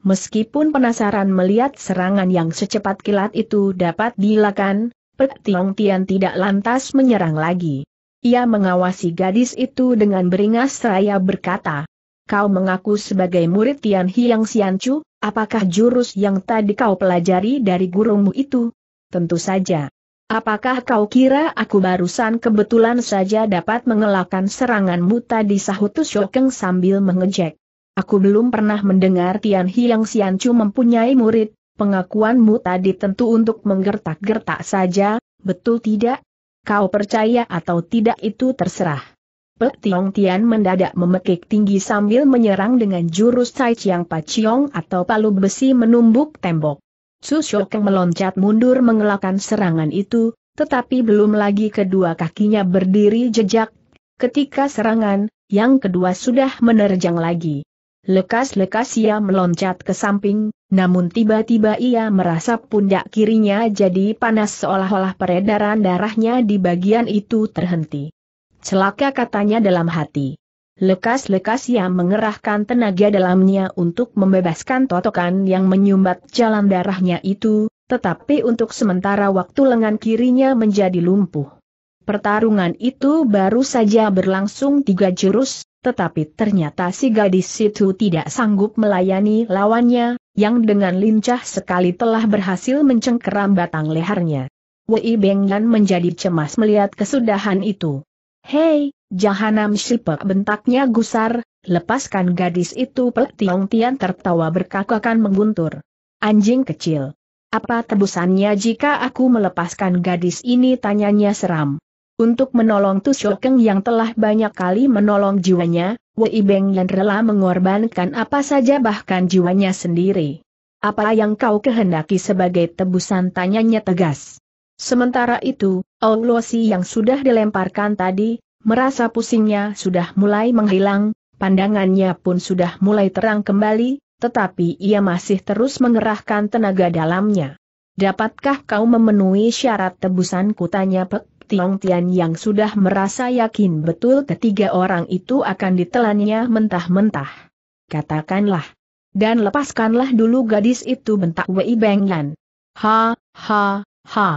Meskipun penasaran melihat serangan yang secepat kilat itu dapat dilakukan, Pek Tiong Tian tidak lantas menyerang lagi. Ia mengawasi gadis itu dengan beringas seraya berkata, Kau mengaku sebagai murid Tian Hiang Xianchu, apakah jurus yang tadi kau pelajari dari gurumu itu? Tentu saja. Apakah kau kira aku barusan kebetulan saja dapat mengelakkan seranganmu tadi sahut Shokeng sambil mengejek. Aku belum pernah mendengar Tian Hiang Xianchu mempunyai murid, pengakuanmu tadi tentu untuk menggertak-gertak saja, betul tidak? Kau percaya atau tidak itu terserah. Pe Tiong Tian mendadak memekik tinggi sambil menyerang dengan jurus Tai Chiang Paciong atau palu besi menumbuk tembok. Su Shokeng meloncat mundur mengelakkan serangan itu, tetapi belum lagi kedua kakinya berdiri jejak. Ketika serangan, yang kedua sudah menerjang lagi. Lekas-lekas ia meloncat ke samping, namun tiba-tiba ia merasa pundak kirinya jadi panas seolah-olah peredaran darahnya di bagian itu terhenti. Celaka katanya dalam hati. Lekas-lekas ia mengerahkan tenaga dalamnya untuk membebaskan totokan yang menyumbat jalan darahnya itu, tetapi untuk sementara waktu lengan kirinya menjadi lumpuh. Pertarungan itu baru saja berlangsung tiga jurus, tetapi ternyata si gadis itu tidak sanggup melayani lawannya, yang dengan lincah sekali telah berhasil mencengkeram batang lehernya. Wei Benggan menjadi cemas melihat kesudahan itu. Hei, jahanam shipek bentaknya gusar, lepaskan gadis itu Pek Tiong Tian tertawa berkakakan mengguntur. Anjing kecil. Apa tebusannya jika aku melepaskan gadis ini tanyanya seram. Untuk menolong Tusokeng yang telah banyak kali menolong jiwanya, Wei Beng yang rela mengorbankan apa saja bahkan jiwanya sendiri. Apa yang kau kehendaki sebagai tebusan tanyanya tegas. Sementara itu, Aulosi yang sudah dilemparkan tadi, merasa pusingnya sudah mulai menghilang, pandangannya pun sudah mulai terang kembali, tetapi ia masih terus mengerahkan tenaga dalamnya. Dapatkah kau memenuhi syarat tebusan kutanya, Pek? Tiang Tian yang sudah merasa yakin betul ketiga orang itu akan ditelannya mentah-mentah. Katakanlah. Dan lepaskanlah dulu gadis itu bentak Wei Beng Yan. Ha, ha, ha.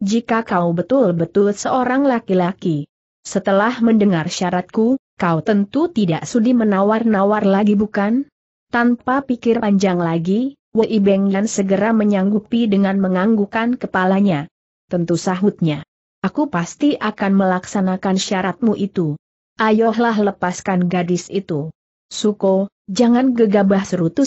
Jika kau betul-betul seorang laki-laki. Setelah mendengar syaratku, kau tentu tidak sudi menawar-nawar lagi bukan? Tanpa pikir panjang lagi, Wei Beng Yan segera menyanggupi dengan menganggukan kepalanya. Tentu sahutnya. Aku pasti akan melaksanakan syaratmu itu. Ayolah lepaskan gadis itu. Suko, jangan gegabah seru Tu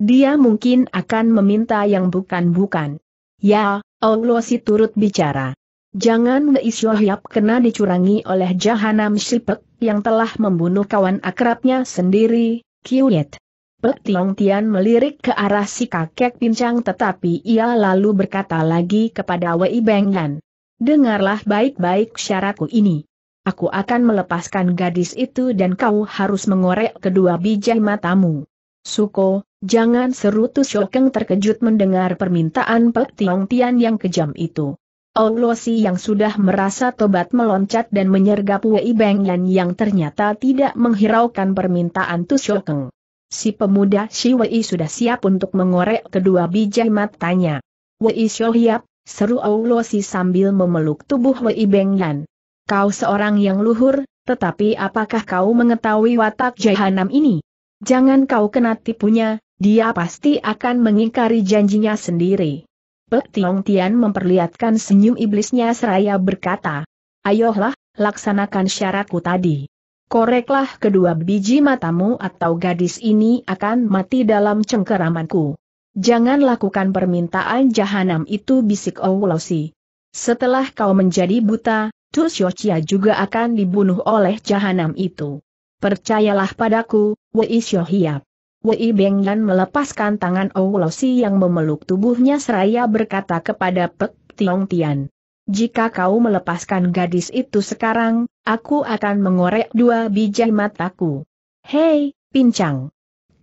Dia mungkin akan meminta yang bukan-bukan. Ya, Allah si turut bicara. Jangan Meisyohyap kena dicurangi oleh Jahanam Shipek yang telah membunuh kawan akrabnya sendiri, Kiyuet. Pek Tiong Tian melirik ke arah si kakek pincang tetapi ia lalu berkata lagi kepada Wei Bengyan dengarlah baik-baik syaratku ini. Aku akan melepaskan gadis itu dan kau harus mengorek kedua biji matamu. Suko, jangan seru Tu Shokeng terkejut mendengar permintaan Pek Tiong Tian yang kejam itu. Olosi yang sudah merasa tobat meloncat dan menyergap Wei Yan yang ternyata tidak menghiraukan permintaan Tu Shokeng. Si pemuda Si Wei sudah siap untuk mengorek kedua biji matanya. Wei Shohiap, Seru Aulosi sambil memeluk tubuh Wei Beng Yan. Kau seorang yang luhur, tetapi apakah kau mengetahui watak jahanam ini? Jangan kau kena tipunya, dia pasti akan mengingkari janjinya sendiri. Pek Tiong Tian memperlihatkan senyum iblisnya seraya berkata, Ayolah, laksanakan syaratku tadi. Koreklah kedua biji matamu atau gadis ini akan mati dalam cengkeramanku. Jangan lakukan permintaan jahanam itu bisik Owlosi. Setelah kau menjadi buta, Tusyochia juga akan dibunuh oleh jahanam itu. Percayalah padaku, Wei Hiap. Wei Bengyan melepaskan tangan Owlosi yang memeluk tubuhnya seraya berkata kepada Pek Tiong Tian. Jika kau melepaskan gadis itu sekarang, aku akan mengorek dua biji mataku. Hei, pincang.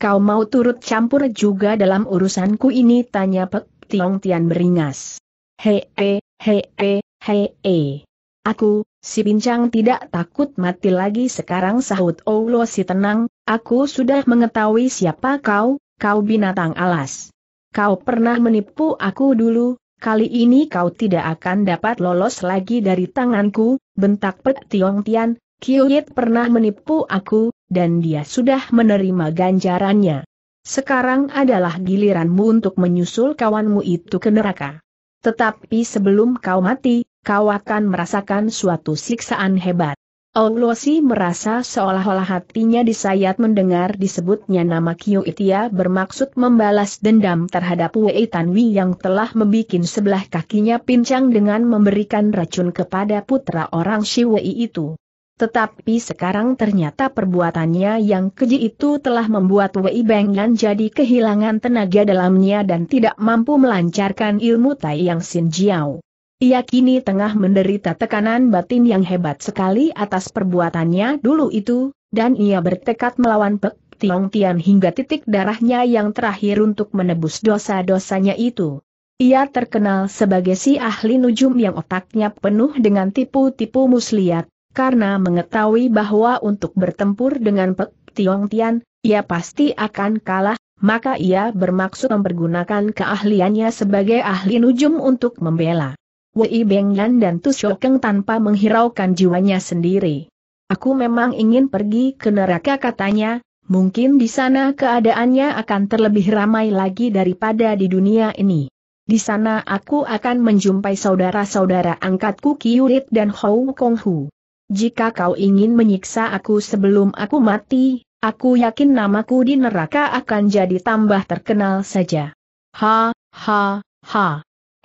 Kau mau turut campur juga dalam urusanku ini? Tanya Pek Tiong Tian beringas. Hei, hei, hei, hei, hei. Aku, si bincang tidak takut mati lagi sekarang sahut Oulo si tenang, aku sudah mengetahui siapa kau, kau binatang alas. Kau pernah menipu aku dulu, kali ini kau tidak akan dapat lolos lagi dari tanganku, bentak Pek Tiong Tian, Kiuyit pernah menipu aku, dan dia sudah menerima ganjarannya. Sekarang adalah giliranmu untuk menyusul kawanmu itu ke neraka. Tetapi sebelum kau mati, kau akan merasakan suatu siksaan hebat. Onglosi merasa seolah-olah hatinya disayat mendengar disebutnya nama Kyo Itia bermaksud membalas dendam terhadap Wei Tanwi yang telah membuat sebelah kakinya pincang dengan memberikan racun kepada putra orang Shiwei itu. Tetapi sekarang ternyata perbuatannya yang keji itu telah membuat Wei Bengnan jadi kehilangan tenaga dalamnya dan tidak mampu melancarkan ilmu Tai Yang Sin Jiao. Ia kini tengah menderita tekanan batin yang hebat sekali atas perbuatannya dulu itu, dan ia bertekad melawan Pek Tiong Tian hingga titik darahnya yang terakhir untuk menebus dosa-dosanya itu. Ia terkenal sebagai si ahli nujum yang otaknya penuh dengan tipu-tipu muslihat, karena mengetahui bahwa untuk bertempur dengan Pek Tiong Tian, ia pasti akan kalah, maka ia bermaksud mempergunakan keahliannya sebagai ahli nujum untuk membela. Wei Bengyan dan Tu tanpa menghiraukan jiwanya sendiri. Aku memang ingin pergi ke neraka katanya, mungkin di sana keadaannya akan terlebih ramai lagi daripada di dunia ini. Di sana aku akan menjumpai saudara-saudara angkatku Kiurit dan Hou Kong Hu jika kau ingin menyiksa aku sebelum aku mati, aku yakin namaku di neraka akan jadi tambah terkenal saja. Ha, ha, ha.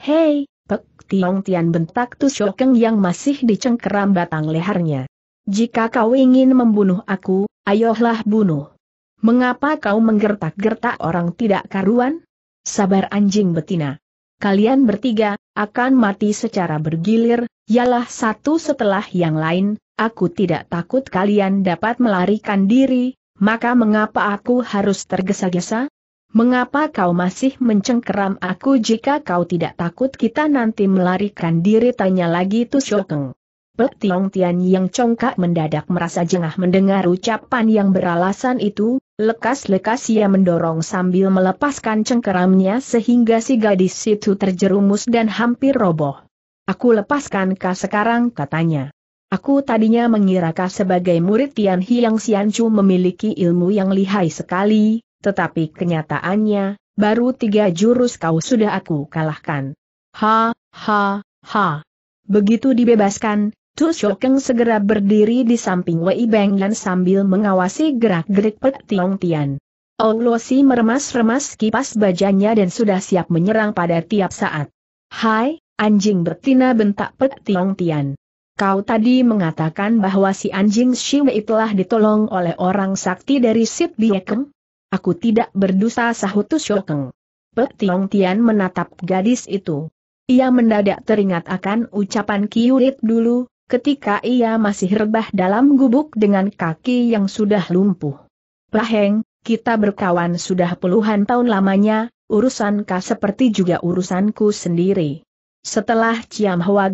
Hei, Pek Tiong Tian bentak Tu Shokeng yang masih dicengkeram batang lehernya. Jika kau ingin membunuh aku, ayolah bunuh. Mengapa kau menggertak-gertak orang tidak karuan? Sabar anjing betina. Kalian bertiga, akan mati secara bergilir, ialah satu setelah yang lain, aku tidak takut kalian dapat melarikan diri, maka mengapa aku harus tergesa-gesa? Mengapa kau masih mencengkeram aku jika kau tidak takut kita nanti melarikan diri? Tanya lagi Tu Pek Tiong Tian yang congkak mendadak merasa jengah mendengar ucapan yang beralasan itu, lekas-lekas ia mendorong sambil melepaskan cengkeramnya sehingga si gadis itu terjerumus dan hampir roboh. Aku lepaskan kah sekarang katanya. Aku tadinya mengira kah sebagai murid Tian Hiang Chu memiliki ilmu yang lihai sekali, tetapi kenyataannya, baru tiga jurus kau sudah aku kalahkan. Ha, ha, ha. Begitu dibebaskan, Tu Shokeng segera berdiri di samping Wei Beng dan sambil mengawasi gerak-gerik Pek Tiong Tian. Si meremas-remas kipas bajanya dan sudah siap menyerang pada tiap saat. Hai, anjing betina bentak Pek Tiong Tian. Kau tadi mengatakan bahwa si anjing Wei telah ditolong oleh orang sakti dari Sip Biekeng? Aku tidak berdosa sahut Tu Shokeng. Pek Tiong Tian menatap gadis itu. Ia mendadak teringat akan ucapan Kiurit dulu, ketika ia masih rebah dalam gubuk dengan kaki yang sudah lumpuh. Praheng, kita berkawan sudah puluhan tahun lamanya, urusankah seperti juga urusanku sendiri. Setelah Ciam Hwa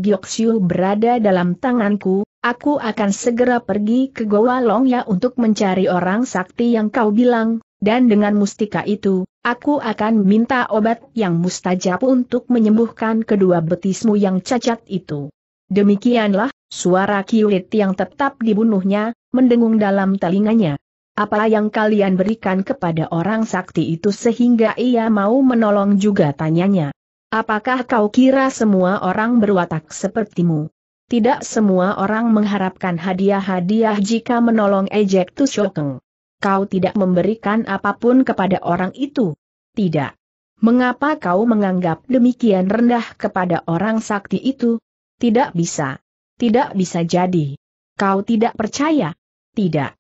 berada dalam tanganku, aku akan segera pergi ke Goa Longya untuk mencari orang sakti yang kau bilang, dan dengan mustika itu, aku akan minta obat yang mustajab untuk menyembuhkan kedua betismu yang cacat itu. Demikianlah, Suara kiwit yang tetap dibunuhnya, mendengung dalam telinganya. Apa yang kalian berikan kepada orang sakti itu sehingga ia mau menolong juga tanyanya. Apakah kau kira semua orang berwatak sepertimu? Tidak semua orang mengharapkan hadiah-hadiah jika menolong ejek Tushokeng. Kau tidak memberikan apapun kepada orang itu. Tidak. Mengapa kau menganggap demikian rendah kepada orang sakti itu? Tidak bisa. Tidak bisa jadi. Kau tidak percaya? Tidak.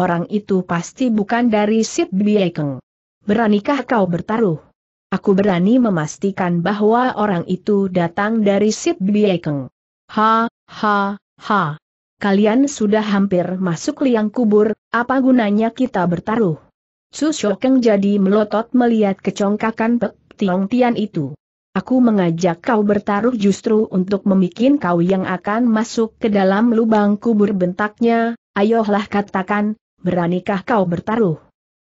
Orang itu pasti bukan dari Sid Biekeng. Beranikah kau bertaruh? Aku berani memastikan bahwa orang itu datang dari Sid Biekeng. Ha, ha, ha. Kalian sudah hampir masuk liang kubur, apa gunanya kita bertaruh? Su Shokeng jadi melotot melihat kecongkakan Pek Tiong Tian itu. Aku mengajak kau bertaruh justru untuk memikin kau yang akan masuk ke dalam lubang kubur bentaknya, ayolah katakan, beranikah kau bertaruh?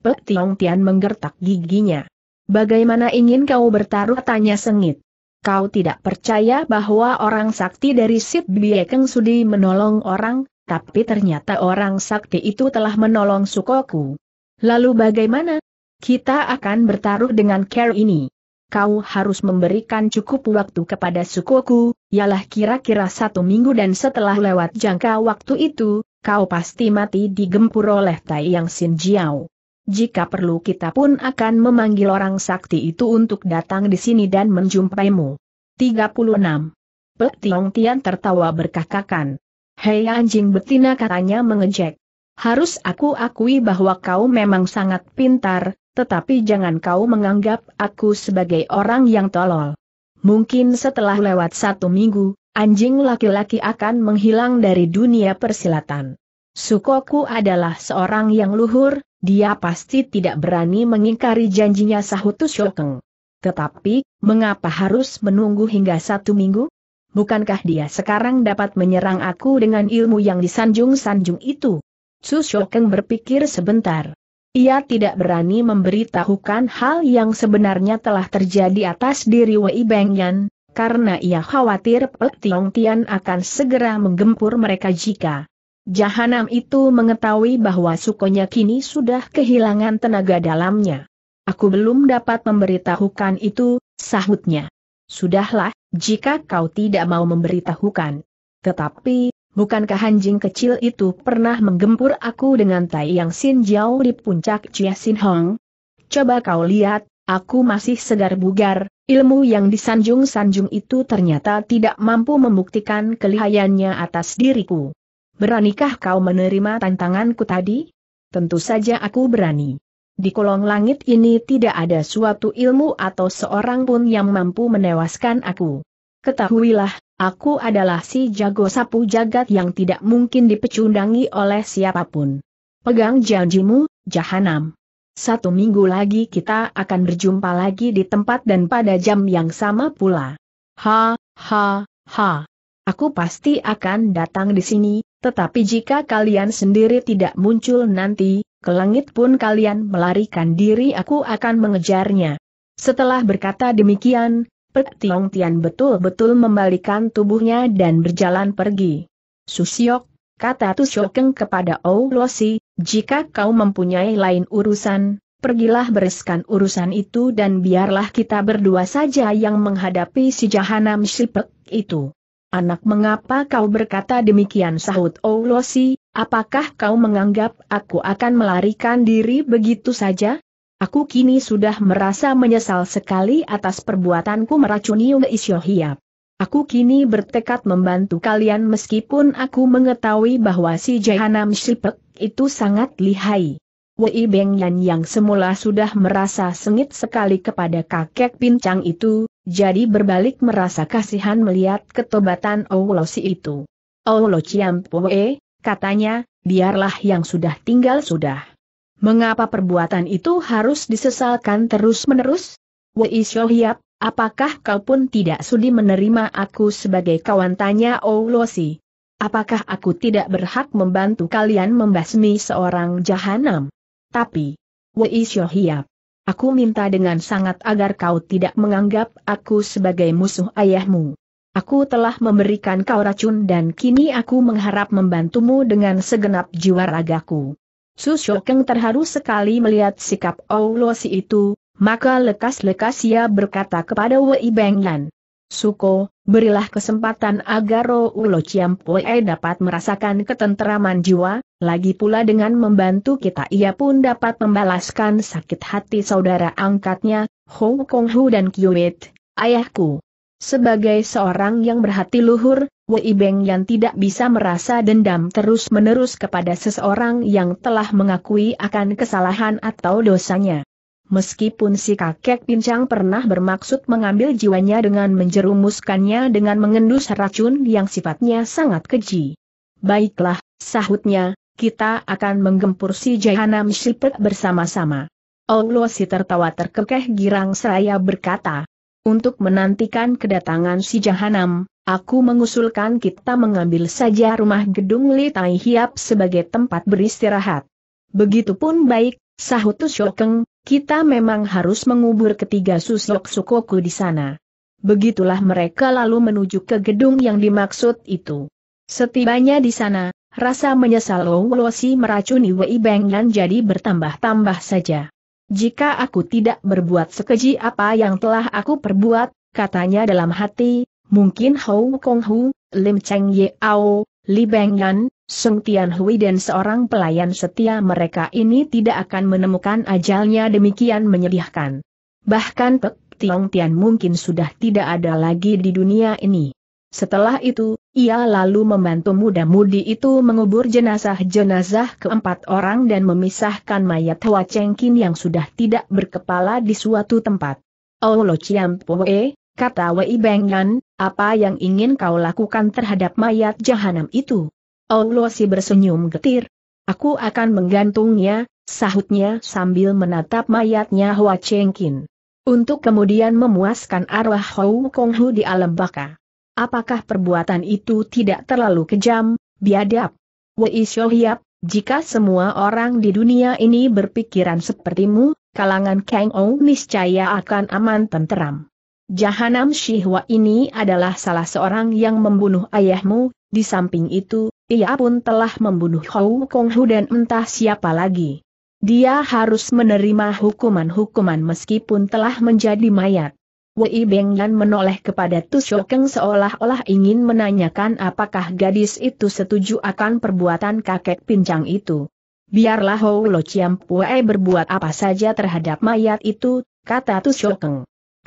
Pek Tiong Tian menggertak giginya. Bagaimana ingin kau bertaruh tanya sengit. Kau tidak percaya bahwa orang sakti dari Sit Biekeng Sudi menolong orang, tapi ternyata orang sakti itu telah menolong sukoku. Lalu bagaimana? Kita akan bertaruh dengan care ini kau harus memberikan cukup waktu kepada sukuku, ialah kira-kira satu minggu dan setelah lewat jangka waktu itu, kau pasti mati digempur oleh Tai Yang Sin Jiao. Jika perlu kita pun akan memanggil orang sakti itu untuk datang di sini dan menjumpaimu. 36. Pek Tiong Tian tertawa berkakakan. Hei anjing betina katanya mengejek. Harus aku akui bahwa kau memang sangat pintar, tetapi jangan kau menganggap aku sebagai orang yang tolol. Mungkin setelah lewat satu minggu, anjing laki-laki akan menghilang dari dunia persilatan. Sukoku adalah seorang yang luhur, dia pasti tidak berani mengingkari janjinya Sahutu syokeng. Tetapi, mengapa harus menunggu hingga satu minggu? Bukankah dia sekarang dapat menyerang aku dengan ilmu yang disanjung-sanjung itu? Su Shokeng berpikir sebentar. Ia tidak berani memberitahukan hal yang sebenarnya telah terjadi atas diri Wei Bengyan, karena ia khawatir Pek Tiong Tian akan segera menggempur mereka jika Jahanam itu mengetahui bahwa sukonya kini sudah kehilangan tenaga dalamnya. Aku belum dapat memberitahukan itu, sahutnya. Sudahlah, jika kau tidak mau memberitahukan. Tetapi, bukankah anjing kecil itu pernah menggempur aku dengan Tai Yang Sin jauh di puncak Chia Sin Hong? Coba kau lihat, aku masih segar bugar, ilmu yang disanjung-sanjung itu ternyata tidak mampu membuktikan kelihayannya atas diriku. Beranikah kau menerima tantanganku tadi? Tentu saja aku berani. Di kolong langit ini tidak ada suatu ilmu atau seorang pun yang mampu menewaskan aku. Ketahuilah, Aku adalah si jago sapu jagat yang tidak mungkin dipecundangi oleh siapapun. Pegang janjimu, Jahanam. Satu minggu lagi kita akan berjumpa lagi di tempat dan pada jam yang sama pula. Ha, ha, ha. Aku pasti akan datang di sini, tetapi jika kalian sendiri tidak muncul nanti, ke langit pun kalian melarikan diri aku akan mengejarnya. Setelah berkata demikian, Petiong Tian betul-betul membalikan tubuhnya dan berjalan pergi. Susiok, kata Tusiokeng kepada Ou Losi, jika kau mempunyai lain urusan, pergilah bereskan urusan itu dan biarlah kita berdua saja yang menghadapi si Jahanam Shipek itu. Anak mengapa kau berkata demikian sahut Ou Losi, apakah kau menganggap aku akan melarikan diri begitu saja? Aku kini sudah merasa menyesal sekali atas perbuatanku meracuni Yue Aku kini bertekad membantu kalian meskipun aku mengetahui bahwa si Jahanam Shipek itu sangat lihai. Wei Beng Yan yang semula sudah merasa sengit sekali kepada kakek pincang itu, jadi berbalik merasa kasihan melihat ketobatan si itu. Oulo Chiam Pue, katanya, biarlah yang sudah tinggal sudah. Mengapa perbuatan itu harus disesalkan terus-menerus? Wei Xiaohiap, apakah kau pun tidak sudi menerima aku sebagai kawan tanya Oulosi? Apakah aku tidak berhak membantu kalian membasmi seorang jahanam? Tapi, Wei Xiaohiap, aku minta dengan sangat agar kau tidak menganggap aku sebagai musuh ayahmu. Aku telah memberikan kau racun dan kini aku mengharap membantumu dengan segenap jiwa ragaku. Su Shokeng terharu sekali melihat sikap si itu, maka lekas-lekas ia berkata kepada Wei Benglan. Suko, berilah kesempatan agar Chiam Ciampue dapat merasakan ketenteraman jiwa, lagi pula dengan membantu kita ia pun dapat membalaskan sakit hati saudara angkatnya, Hong Kong Hu dan Kiwit, ayahku. Sebagai seorang yang berhati luhur, Wei Beng yang tidak bisa merasa dendam terus-menerus kepada seseorang yang telah mengakui akan kesalahan atau dosanya. Meskipun si kakek pincang pernah bermaksud mengambil jiwanya dengan menjerumuskannya dengan mengendus racun yang sifatnya sangat keji. Baiklah, sahutnya, kita akan menggempur si Jahanam Shippet bersama-sama. Allah si tertawa terkekeh girang seraya berkata, untuk menantikan kedatangan si Jahanam, aku mengusulkan kita mengambil saja rumah gedung Li Tai Hiap sebagai tempat beristirahat. Begitupun baik, sahut Syokeng, kita memang harus mengubur ketiga susok sukoku di sana. Begitulah mereka lalu menuju ke gedung yang dimaksud itu. Setibanya di sana, rasa menyesal Lowosi meracuni Wei Beng dan jadi bertambah-tambah saja. Jika aku tidak berbuat sekeji apa yang telah aku perbuat, katanya dalam hati, mungkin Hou Kong Hu, Lim Cheng Yao, Li Beng Yan, Sung Tian Hui dan seorang pelayan setia mereka ini tidak akan menemukan ajalnya demikian menyedihkan. Bahkan Pek Tiong Tian mungkin sudah tidak ada lagi di dunia ini. Setelah itu, ia lalu membantu muda-mudi itu mengubur jenazah-jenazah keempat orang dan memisahkan mayat Hwa Chengkin yang sudah tidak berkepala di suatu tempat. Oh Lo kata Wei Bengyan, apa yang ingin kau lakukan terhadap mayat jahanam itu? Oh Lo Si bersenyum getir. Aku akan menggantungnya, sahutnya sambil menatap mayatnya Hwa Chengkin. Untuk kemudian memuaskan arwah Hou Konghu di alam baka. Apakah perbuatan itu tidak terlalu kejam, biadab? Wei Shohiap, jika semua orang di dunia ini berpikiran sepertimu, kalangan Kang Ou niscaya akan aman tenteram. Jahanam Shihwa ini adalah salah seorang yang membunuh ayahmu, di samping itu, ia pun telah membunuh Hou Kong Hu dan entah siapa lagi. Dia harus menerima hukuman-hukuman meskipun telah menjadi mayat. Wei Beng Yan menoleh kepada Tu seolah-olah ingin menanyakan apakah gadis itu setuju akan perbuatan kakek pincang itu. Biarlah Hou Lo Chiam Pue berbuat apa saja terhadap mayat itu, kata Tu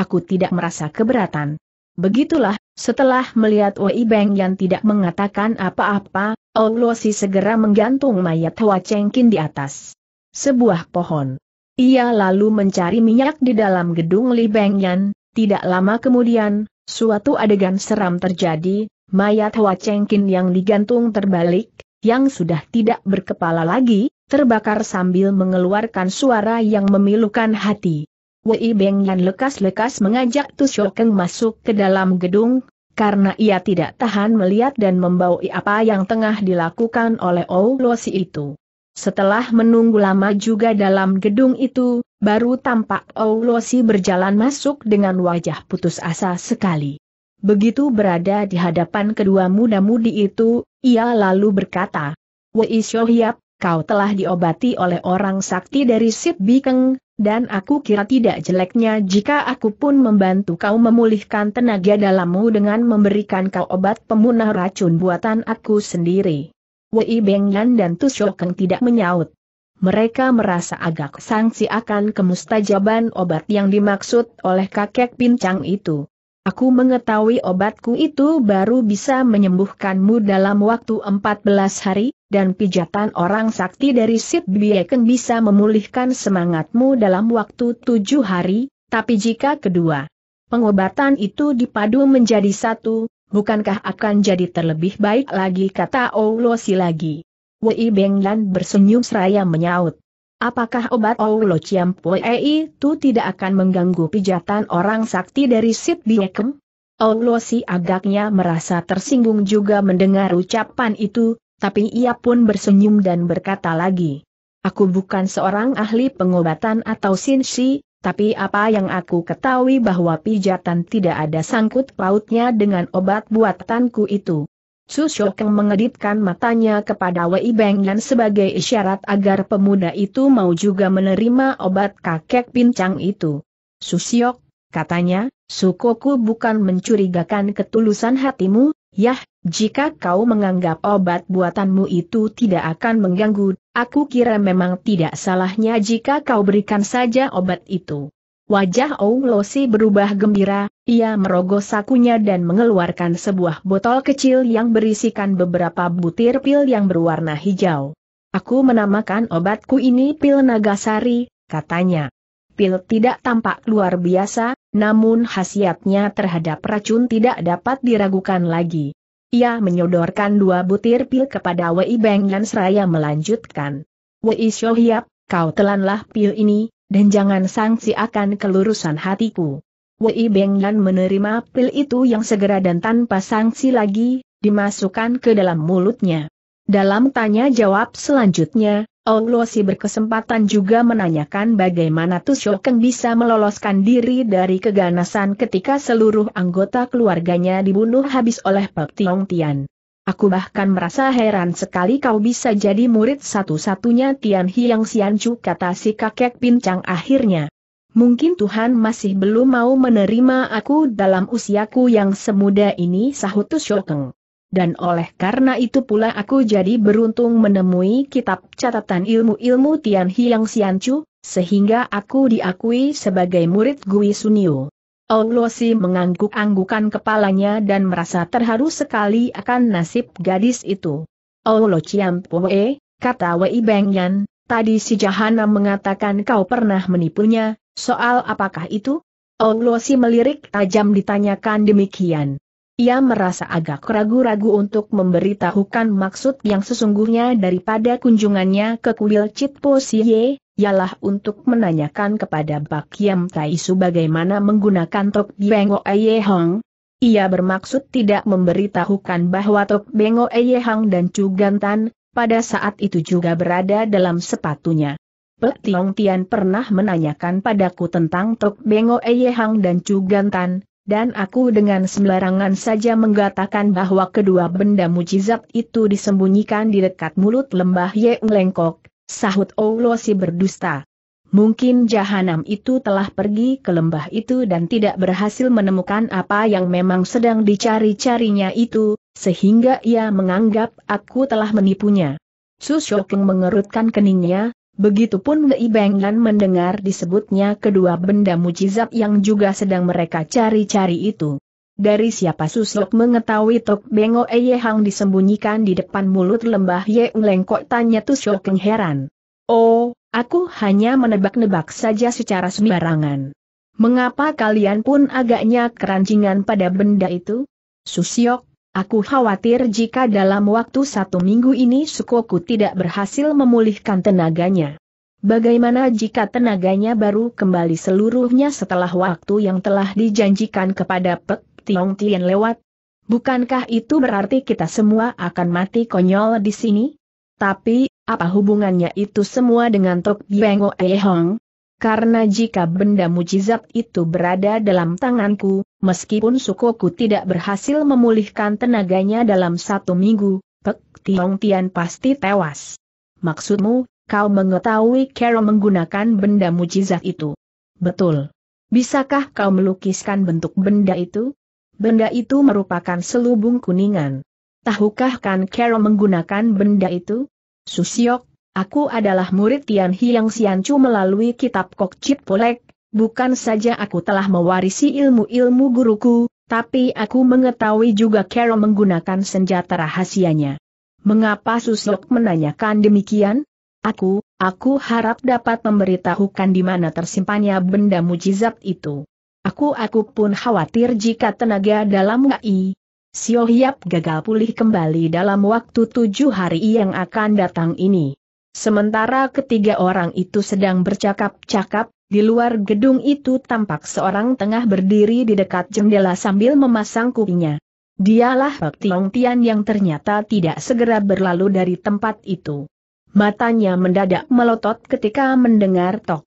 Aku tidak merasa keberatan. Begitulah, setelah melihat Wei Beng Yan tidak mengatakan apa-apa, Olosi segera menggantung mayat Hwa Chengkin di atas sebuah pohon. Ia lalu mencari minyak di dalam gedung Li Bengyan, tidak lama kemudian, suatu adegan seram terjadi, mayat Hwa Chengkin yang digantung terbalik, yang sudah tidak berkepala lagi, terbakar sambil mengeluarkan suara yang memilukan hati. Wei Beng Yan lekas-lekas mengajak Tu Shokeng masuk ke dalam gedung, karena ia tidak tahan melihat dan membawa apa yang tengah dilakukan oleh Ou si itu. Setelah menunggu lama juga dalam gedung itu, Baru tampak Oulosi berjalan masuk dengan wajah putus asa sekali. Begitu berada di hadapan kedua muda-mudi itu, ia lalu berkata, Wei Shohiap, kau telah diobati oleh orang sakti dari Sip Bikeng, dan aku kira tidak jeleknya jika aku pun membantu kau memulihkan tenaga dalammu dengan memberikan kau obat pemunah racun buatan aku sendiri. Wei Bengyan dan Tu Shokeng tidak menyaut mereka merasa agak sangsi akan kemustajaban obat yang dimaksud oleh kakek pincang itu. Aku mengetahui obatku itu baru bisa menyembuhkanmu dalam waktu 14 hari, dan pijatan orang sakti dari Sid Bieken bisa memulihkan semangatmu dalam waktu tujuh hari, tapi jika kedua pengobatan itu dipadu menjadi satu, bukankah akan jadi terlebih baik lagi kata Oulosi lagi. Wei Benglan bersenyum seraya menyaut. Apakah obat Oulo Chiampue itu tidak akan mengganggu pijatan orang sakti dari Sit Biekem? Oulo si agaknya merasa tersinggung juga mendengar ucapan itu, tapi ia pun bersenyum dan berkata lagi. Aku bukan seorang ahli pengobatan atau sinsi, tapi apa yang aku ketahui bahwa pijatan tidak ada sangkut pautnya dengan obat buatanku itu. Su Shokeng mengedipkan matanya kepada Wei Beng dan sebagai isyarat agar pemuda itu mau juga menerima obat kakek pincang itu. Su Siok, katanya, Sukoku bukan mencurigakan ketulusan hatimu, yah, jika kau menganggap obat buatanmu itu tidak akan mengganggu, aku kira memang tidak salahnya jika kau berikan saja obat itu. Wajah Ong Losi berubah gembira, ia merogoh sakunya dan mengeluarkan sebuah botol kecil yang berisikan beberapa butir pil yang berwarna hijau. Aku menamakan obatku ini pil Nagasari, katanya. Pil tidak tampak luar biasa, namun khasiatnya terhadap racun tidak dapat diragukan lagi. Ia menyodorkan dua butir pil kepada Wei Beng dan seraya melanjutkan. Wei Shohiap, kau telanlah pil ini, dan jangan sangsi akan kelurusan hatiku. Wei Beng menerima pil itu yang segera dan tanpa sangsi lagi, dimasukkan ke dalam mulutnya. Dalam tanya-jawab selanjutnya, Olosi berkesempatan juga menanyakan bagaimana Tushokeng bisa meloloskan diri dari keganasan ketika seluruh anggota keluarganya dibunuh habis oleh Pek Tiong Tian. Aku bahkan merasa heran sekali kau bisa jadi murid satu-satunya Tian Hiang Siancu kata si kakek pincang akhirnya. Mungkin Tuhan masih belum mau menerima aku dalam usiaku yang semuda ini sahut Shokeng. Dan oleh karena itu pula aku jadi beruntung menemui kitab catatan ilmu-ilmu Tian Hiang Siancu, sehingga aku diakui sebagai murid Gui Sunio. Olosi mengangguk-anggukan kepalanya dan merasa terharu sekali akan nasib gadis itu. Olo Poe, kata Wei Bengyan, tadi si Jahana mengatakan kau pernah menipunya, soal apakah itu? Olosi melirik tajam ditanyakan demikian. Ia merasa agak ragu-ragu untuk memberitahukan maksud yang sesungguhnya daripada kunjungannya ke kuil Chitpo Siye, ialah untuk menanyakan kepada Pak Yam Taisu bagaimana menggunakan Tok Bengok Aye Hong. Ia bermaksud tidak memberitahukan bahwa Tok Bengo Aye Hong dan Chu Gantan, pada saat itu juga berada dalam sepatunya. Pek Tiong Tian pernah menanyakan padaku tentang Tok Bengo Aye Hong dan Chu Gantan, dan aku dengan sembarangan saja mengatakan bahwa kedua benda mujizat itu disembunyikan di dekat mulut lembah Yeung Lengkok, Sahut Oulosi berdusta. Mungkin jahanam itu telah pergi ke lembah itu dan tidak berhasil menemukan apa yang memang sedang dicari-carinya itu, sehingga ia menganggap aku telah menipunya. Su Shokeng mengerutkan keningnya, begitupun Ngei Benglan mendengar disebutnya kedua benda mujizat yang juga sedang mereka cari-cari itu. Dari siapa susuk mengetahui Tok Bengo Hang disembunyikan di depan mulut lembah Ye Ulengkok tanya Tusok heran. Oh, aku hanya menebak-nebak saja secara sembarangan. Mengapa kalian pun agaknya kerancingan pada benda itu? Susiok, aku khawatir jika dalam waktu satu minggu ini Sukoku tidak berhasil memulihkan tenaganya. Bagaimana jika tenaganya baru kembali seluruhnya setelah waktu yang telah dijanjikan kepada Pek? Tiong Tian lewat? Bukankah itu berarti kita semua akan mati konyol di sini? Tapi, apa hubungannya itu semua dengan Tok Biengo Ehong? Karena jika benda mujizat itu berada dalam tanganku, meskipun sukoku tidak berhasil memulihkan tenaganya dalam satu minggu, Pek Tiong Tian pasti tewas. Maksudmu, kau mengetahui Kero menggunakan benda mujizat itu? Betul. Bisakah kau melukiskan bentuk benda itu? benda itu merupakan selubung kuningan. Tahukah Kan Kero menggunakan benda itu? Susiok, aku adalah murid Tian Hiang Siancu melalui kitab Chit Polek, bukan saja aku telah mewarisi ilmu-ilmu guruku, tapi aku mengetahui juga Kero menggunakan senjata rahasianya. Mengapa Susiok menanyakan demikian? Aku, aku harap dapat memberitahukan di mana tersimpannya benda mujizat itu. Aku-aku pun khawatir jika tenaga dalam Ngai Sio Hiap gagal pulih kembali dalam waktu tujuh hari yang akan datang ini. Sementara ketiga orang itu sedang bercakap-cakap, di luar gedung itu tampak seorang tengah berdiri di dekat jendela sambil memasang kupingnya. Dialah Pak Tiong Tian yang ternyata tidak segera berlalu dari tempat itu. Matanya mendadak melotot ketika mendengar tok.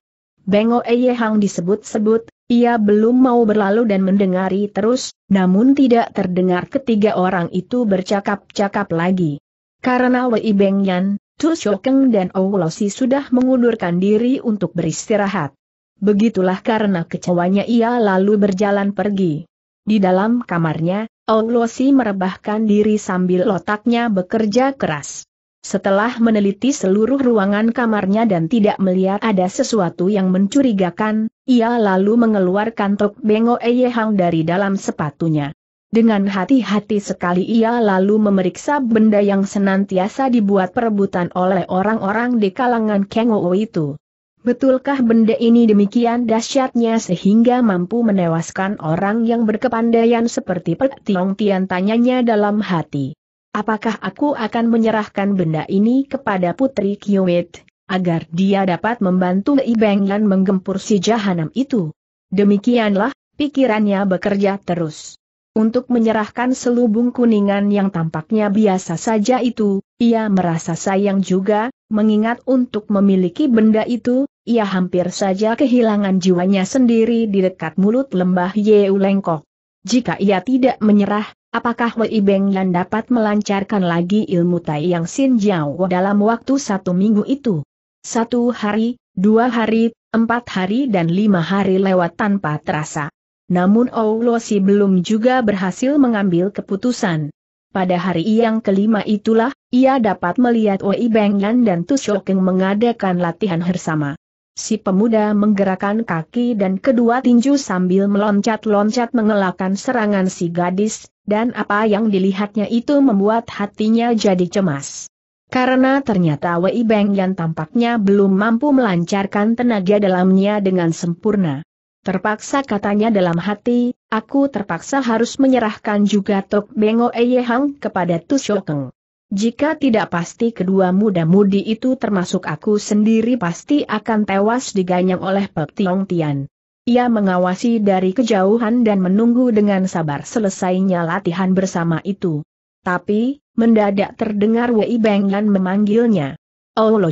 Bengo Eye Hang disebut-sebut, ia belum mau berlalu dan mendengari terus, namun tidak terdengar ketiga orang itu bercakap-cakap lagi. Karena Wei Beng Yan, Tu Shokeng dan Oulosi sudah mengundurkan diri untuk beristirahat. Begitulah karena kecewanya ia lalu berjalan pergi. Di dalam kamarnya, Oulosi merebahkan diri sambil otaknya bekerja keras. Setelah meneliti seluruh ruangan kamarnya dan tidak melihat ada sesuatu yang mencurigakan, ia lalu mengeluarkan tok bengo Eyehang dari dalam sepatunya. Dengan hati-hati sekali ia lalu memeriksa benda yang senantiasa dibuat perebutan oleh orang-orang di kalangan Kengowo itu. Betulkah benda ini demikian dahsyatnya sehingga mampu menewaskan orang yang berkepandaian seperti Pek Tiong Tian tanyanya dalam hati. Apakah aku akan menyerahkan benda ini kepada Putri Kiwet? agar dia dapat membantu Ibeng menggempur si jahanam itu. Demikianlah, pikirannya bekerja terus. Untuk menyerahkan selubung kuningan yang tampaknya biasa saja itu, ia merasa sayang juga, mengingat untuk memiliki benda itu, ia hampir saja kehilangan jiwanya sendiri di dekat mulut lembah Yeulengkok. Jika ia tidak menyerah, apakah Wei Beng dapat melancarkan lagi ilmu Tai Yang Sin Jiao dalam waktu satu minggu itu? Satu hari, dua hari, empat hari dan lima hari lewat tanpa terasa. Namun Oulosi belum juga berhasil mengambil keputusan. Pada hari yang kelima itulah, ia dapat melihat Wei Bengan dan Tu mengadakan latihan bersama. Si pemuda menggerakkan kaki dan kedua tinju sambil meloncat-loncat mengelakkan serangan si gadis, dan apa yang dilihatnya itu membuat hatinya jadi cemas. Karena ternyata Wei Beng yang tampaknya belum mampu melancarkan tenaga dalamnya dengan sempurna. Terpaksa katanya dalam hati, aku terpaksa harus menyerahkan juga Tok Bengo Hang kepada Tu Shokeng. Jika tidak pasti kedua muda-mudi itu termasuk aku sendiri pasti akan tewas diganyang oleh Pek Tiong Tian. Ia mengawasi dari kejauhan dan menunggu dengan sabar selesainya latihan bersama itu. Tapi, mendadak terdengar Wei Bengyan memanggilnya. Oh Lo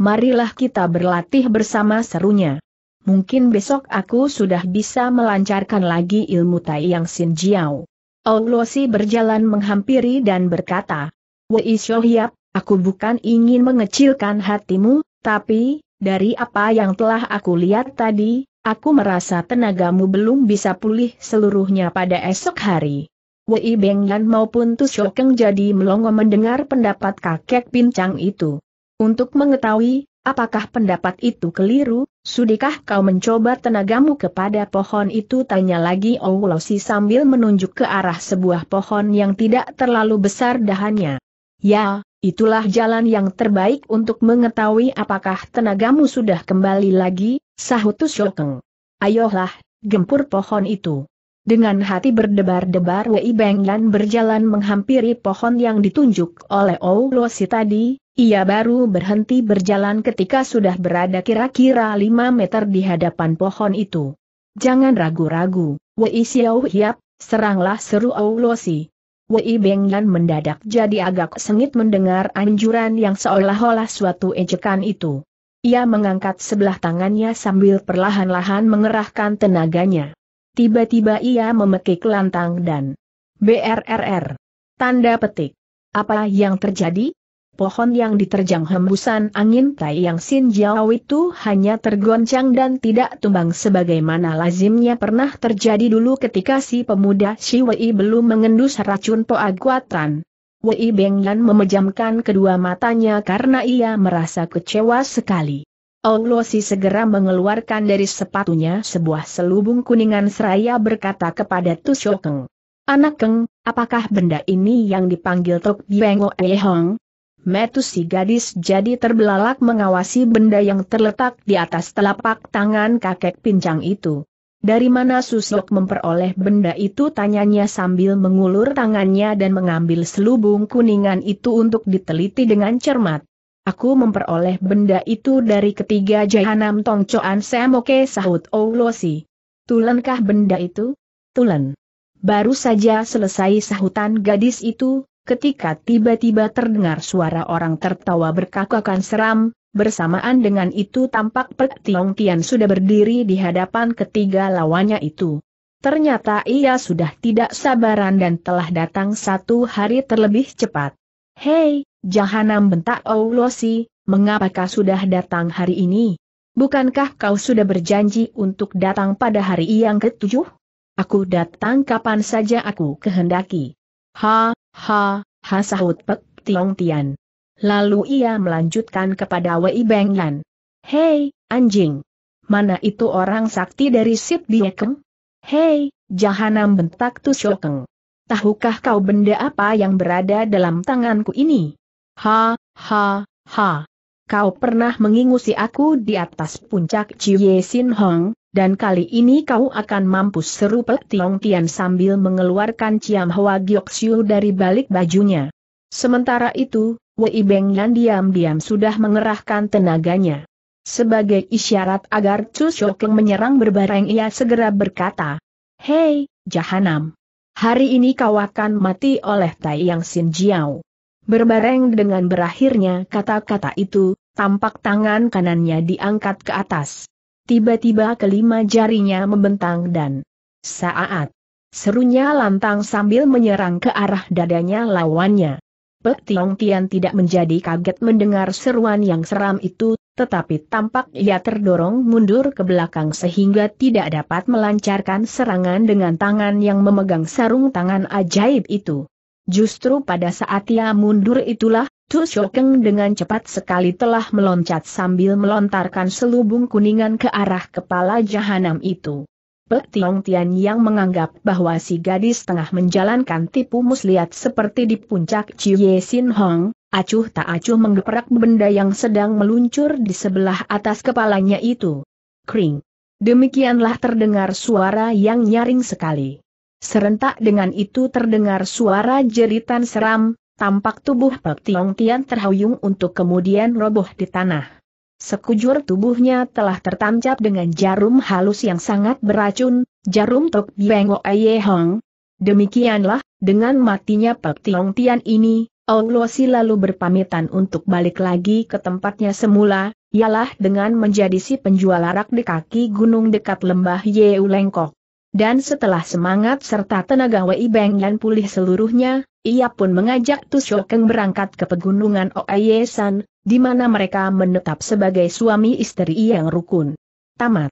marilah kita berlatih bersama serunya. Mungkin besok aku sudah bisa melancarkan lagi ilmu Tai Yang Sin Jiao. Oh, si berjalan menghampiri dan berkata, Wei Shohiap, aku bukan ingin mengecilkan hatimu, tapi, dari apa yang telah aku lihat tadi, aku merasa tenagamu belum bisa pulih seluruhnya pada esok hari. Wei Beng Yan maupun Tusho jadi melongo mendengar pendapat kakek pincang itu. Untuk mengetahui, apakah pendapat itu keliru, sudikah kau mencoba tenagamu kepada pohon itu? Tanya lagi Owlosi sambil menunjuk ke arah sebuah pohon yang tidak terlalu besar dahannya. Ya, itulah jalan yang terbaik untuk mengetahui apakah tenagamu sudah kembali lagi, sahut Tusho Ayolah, gempur pohon itu. Dengan hati berdebar-debar Wei Benglan berjalan menghampiri pohon yang ditunjuk oleh Oulosi tadi, ia baru berhenti berjalan ketika sudah berada kira-kira 5 meter di hadapan pohon itu. Jangan ragu-ragu, Wei Xiao Hiap, seranglah seru Oulosi. Wei Benglan mendadak jadi agak sengit mendengar anjuran yang seolah-olah suatu ejekan itu. Ia mengangkat sebelah tangannya sambil perlahan-lahan mengerahkan tenaganya. Tiba-tiba ia memekik lantang dan BRRR. Tanda petik. Apa yang terjadi? Pohon yang diterjang hembusan angin Tai Yang Sin Jiao itu hanya tergoncang dan tidak tumbang sebagaimana lazimnya pernah terjadi dulu ketika si pemuda Shi Wei belum mengendus racun Poaguatran. Wei Beng Yan memejamkan kedua matanya karena ia merasa kecewa sekali. Olosi segera mengeluarkan dari sepatunya sebuah selubung kuningan seraya berkata kepada Keng. Anak Keng, apakah benda ini yang dipanggil Tok Bengo Oe Hong? Metu si gadis jadi terbelalak mengawasi benda yang terletak di atas telapak tangan kakek pincang itu. Dari mana Susyok memperoleh benda itu tanyanya sambil mengulur tangannya dan mengambil selubung kuningan itu untuk diteliti dengan cermat. Aku memperoleh benda itu dari ketiga Jahanam Tongcoan Semoke sahut Oulosi. Tulenkah benda itu? Tulen. Baru saja selesai sahutan gadis itu, ketika tiba-tiba terdengar suara orang tertawa berkakakan seram, bersamaan dengan itu tampak Pek Tiong Tian sudah berdiri di hadapan ketiga lawannya itu. Ternyata ia sudah tidak sabaran dan telah datang satu hari terlebih cepat. Hei, Jahanam bentak Aulosi, oh, mengapakah sudah datang hari ini? Bukankah kau sudah berjanji untuk datang pada hari yang ketujuh? Aku datang kapan saja aku kehendaki. Ha, ha, ha sahut Pek Tiong Tian. Lalu ia melanjutkan kepada Wei Beng Yan. Hei, anjing! Mana itu orang sakti dari Sip Biekeng? Hei, jahanam bentak Tu Tahukah kau benda apa yang berada dalam tanganku ini? Ha, ha, ha. Kau pernah mengingusi aku di atas puncak Ciye Sin Hong, dan kali ini kau akan mampu seru Pek Tiong Tian sambil mengeluarkan Ciam Hwa Giok Siu dari balik bajunya. Sementara itu, Wei Beng Yan diam-diam sudah mengerahkan tenaganya. Sebagai isyarat agar Chu Shokeng menyerang berbareng ia segera berkata, Hei, Jahanam! Hari ini kau akan mati oleh Tai Yang Sin Jiao. Berbareng dengan berakhirnya kata-kata itu, tampak tangan kanannya diangkat ke atas. Tiba-tiba kelima jarinya membentang dan saat serunya lantang sambil menyerang ke arah dadanya lawannya. Pek Tiong Tian tidak menjadi kaget mendengar seruan yang seram itu, tetapi tampak ia terdorong mundur ke belakang sehingga tidak dapat melancarkan serangan dengan tangan yang memegang sarung tangan ajaib itu. Justru pada saat ia mundur itulah, Tu Shokeng dengan cepat sekali telah meloncat sambil melontarkan selubung kuningan ke arah kepala jahanam itu. Pek Tiong Tian yang menganggap bahwa si gadis tengah menjalankan tipu muslihat seperti di puncak Cie Sin Hong, acuh tak acuh menggeprak benda yang sedang meluncur di sebelah atas kepalanya itu. Kring. Demikianlah terdengar suara yang nyaring sekali. Serentak dengan itu terdengar suara jeritan seram, tampak tubuh Pek Tiong Tian terhuyung untuk kemudian roboh di tanah. Sekujur tubuhnya telah tertancap dengan jarum halus yang sangat beracun, jarum Tok Bieng Ye Hong. Demikianlah, dengan matinya Pek Tiong Tian ini, si lalu berpamitan untuk balik lagi ke tempatnya semula, ialah dengan menjadi si penjual arak di kaki gunung dekat lembah Lengkok. Dan setelah semangat serta tenaga Wei Beng Yan pulih seluruhnya, ia pun mengajak Tu Shokeng berangkat ke pegunungan Oayesan, di mana mereka menetap sebagai suami istri yang rukun. Tamat.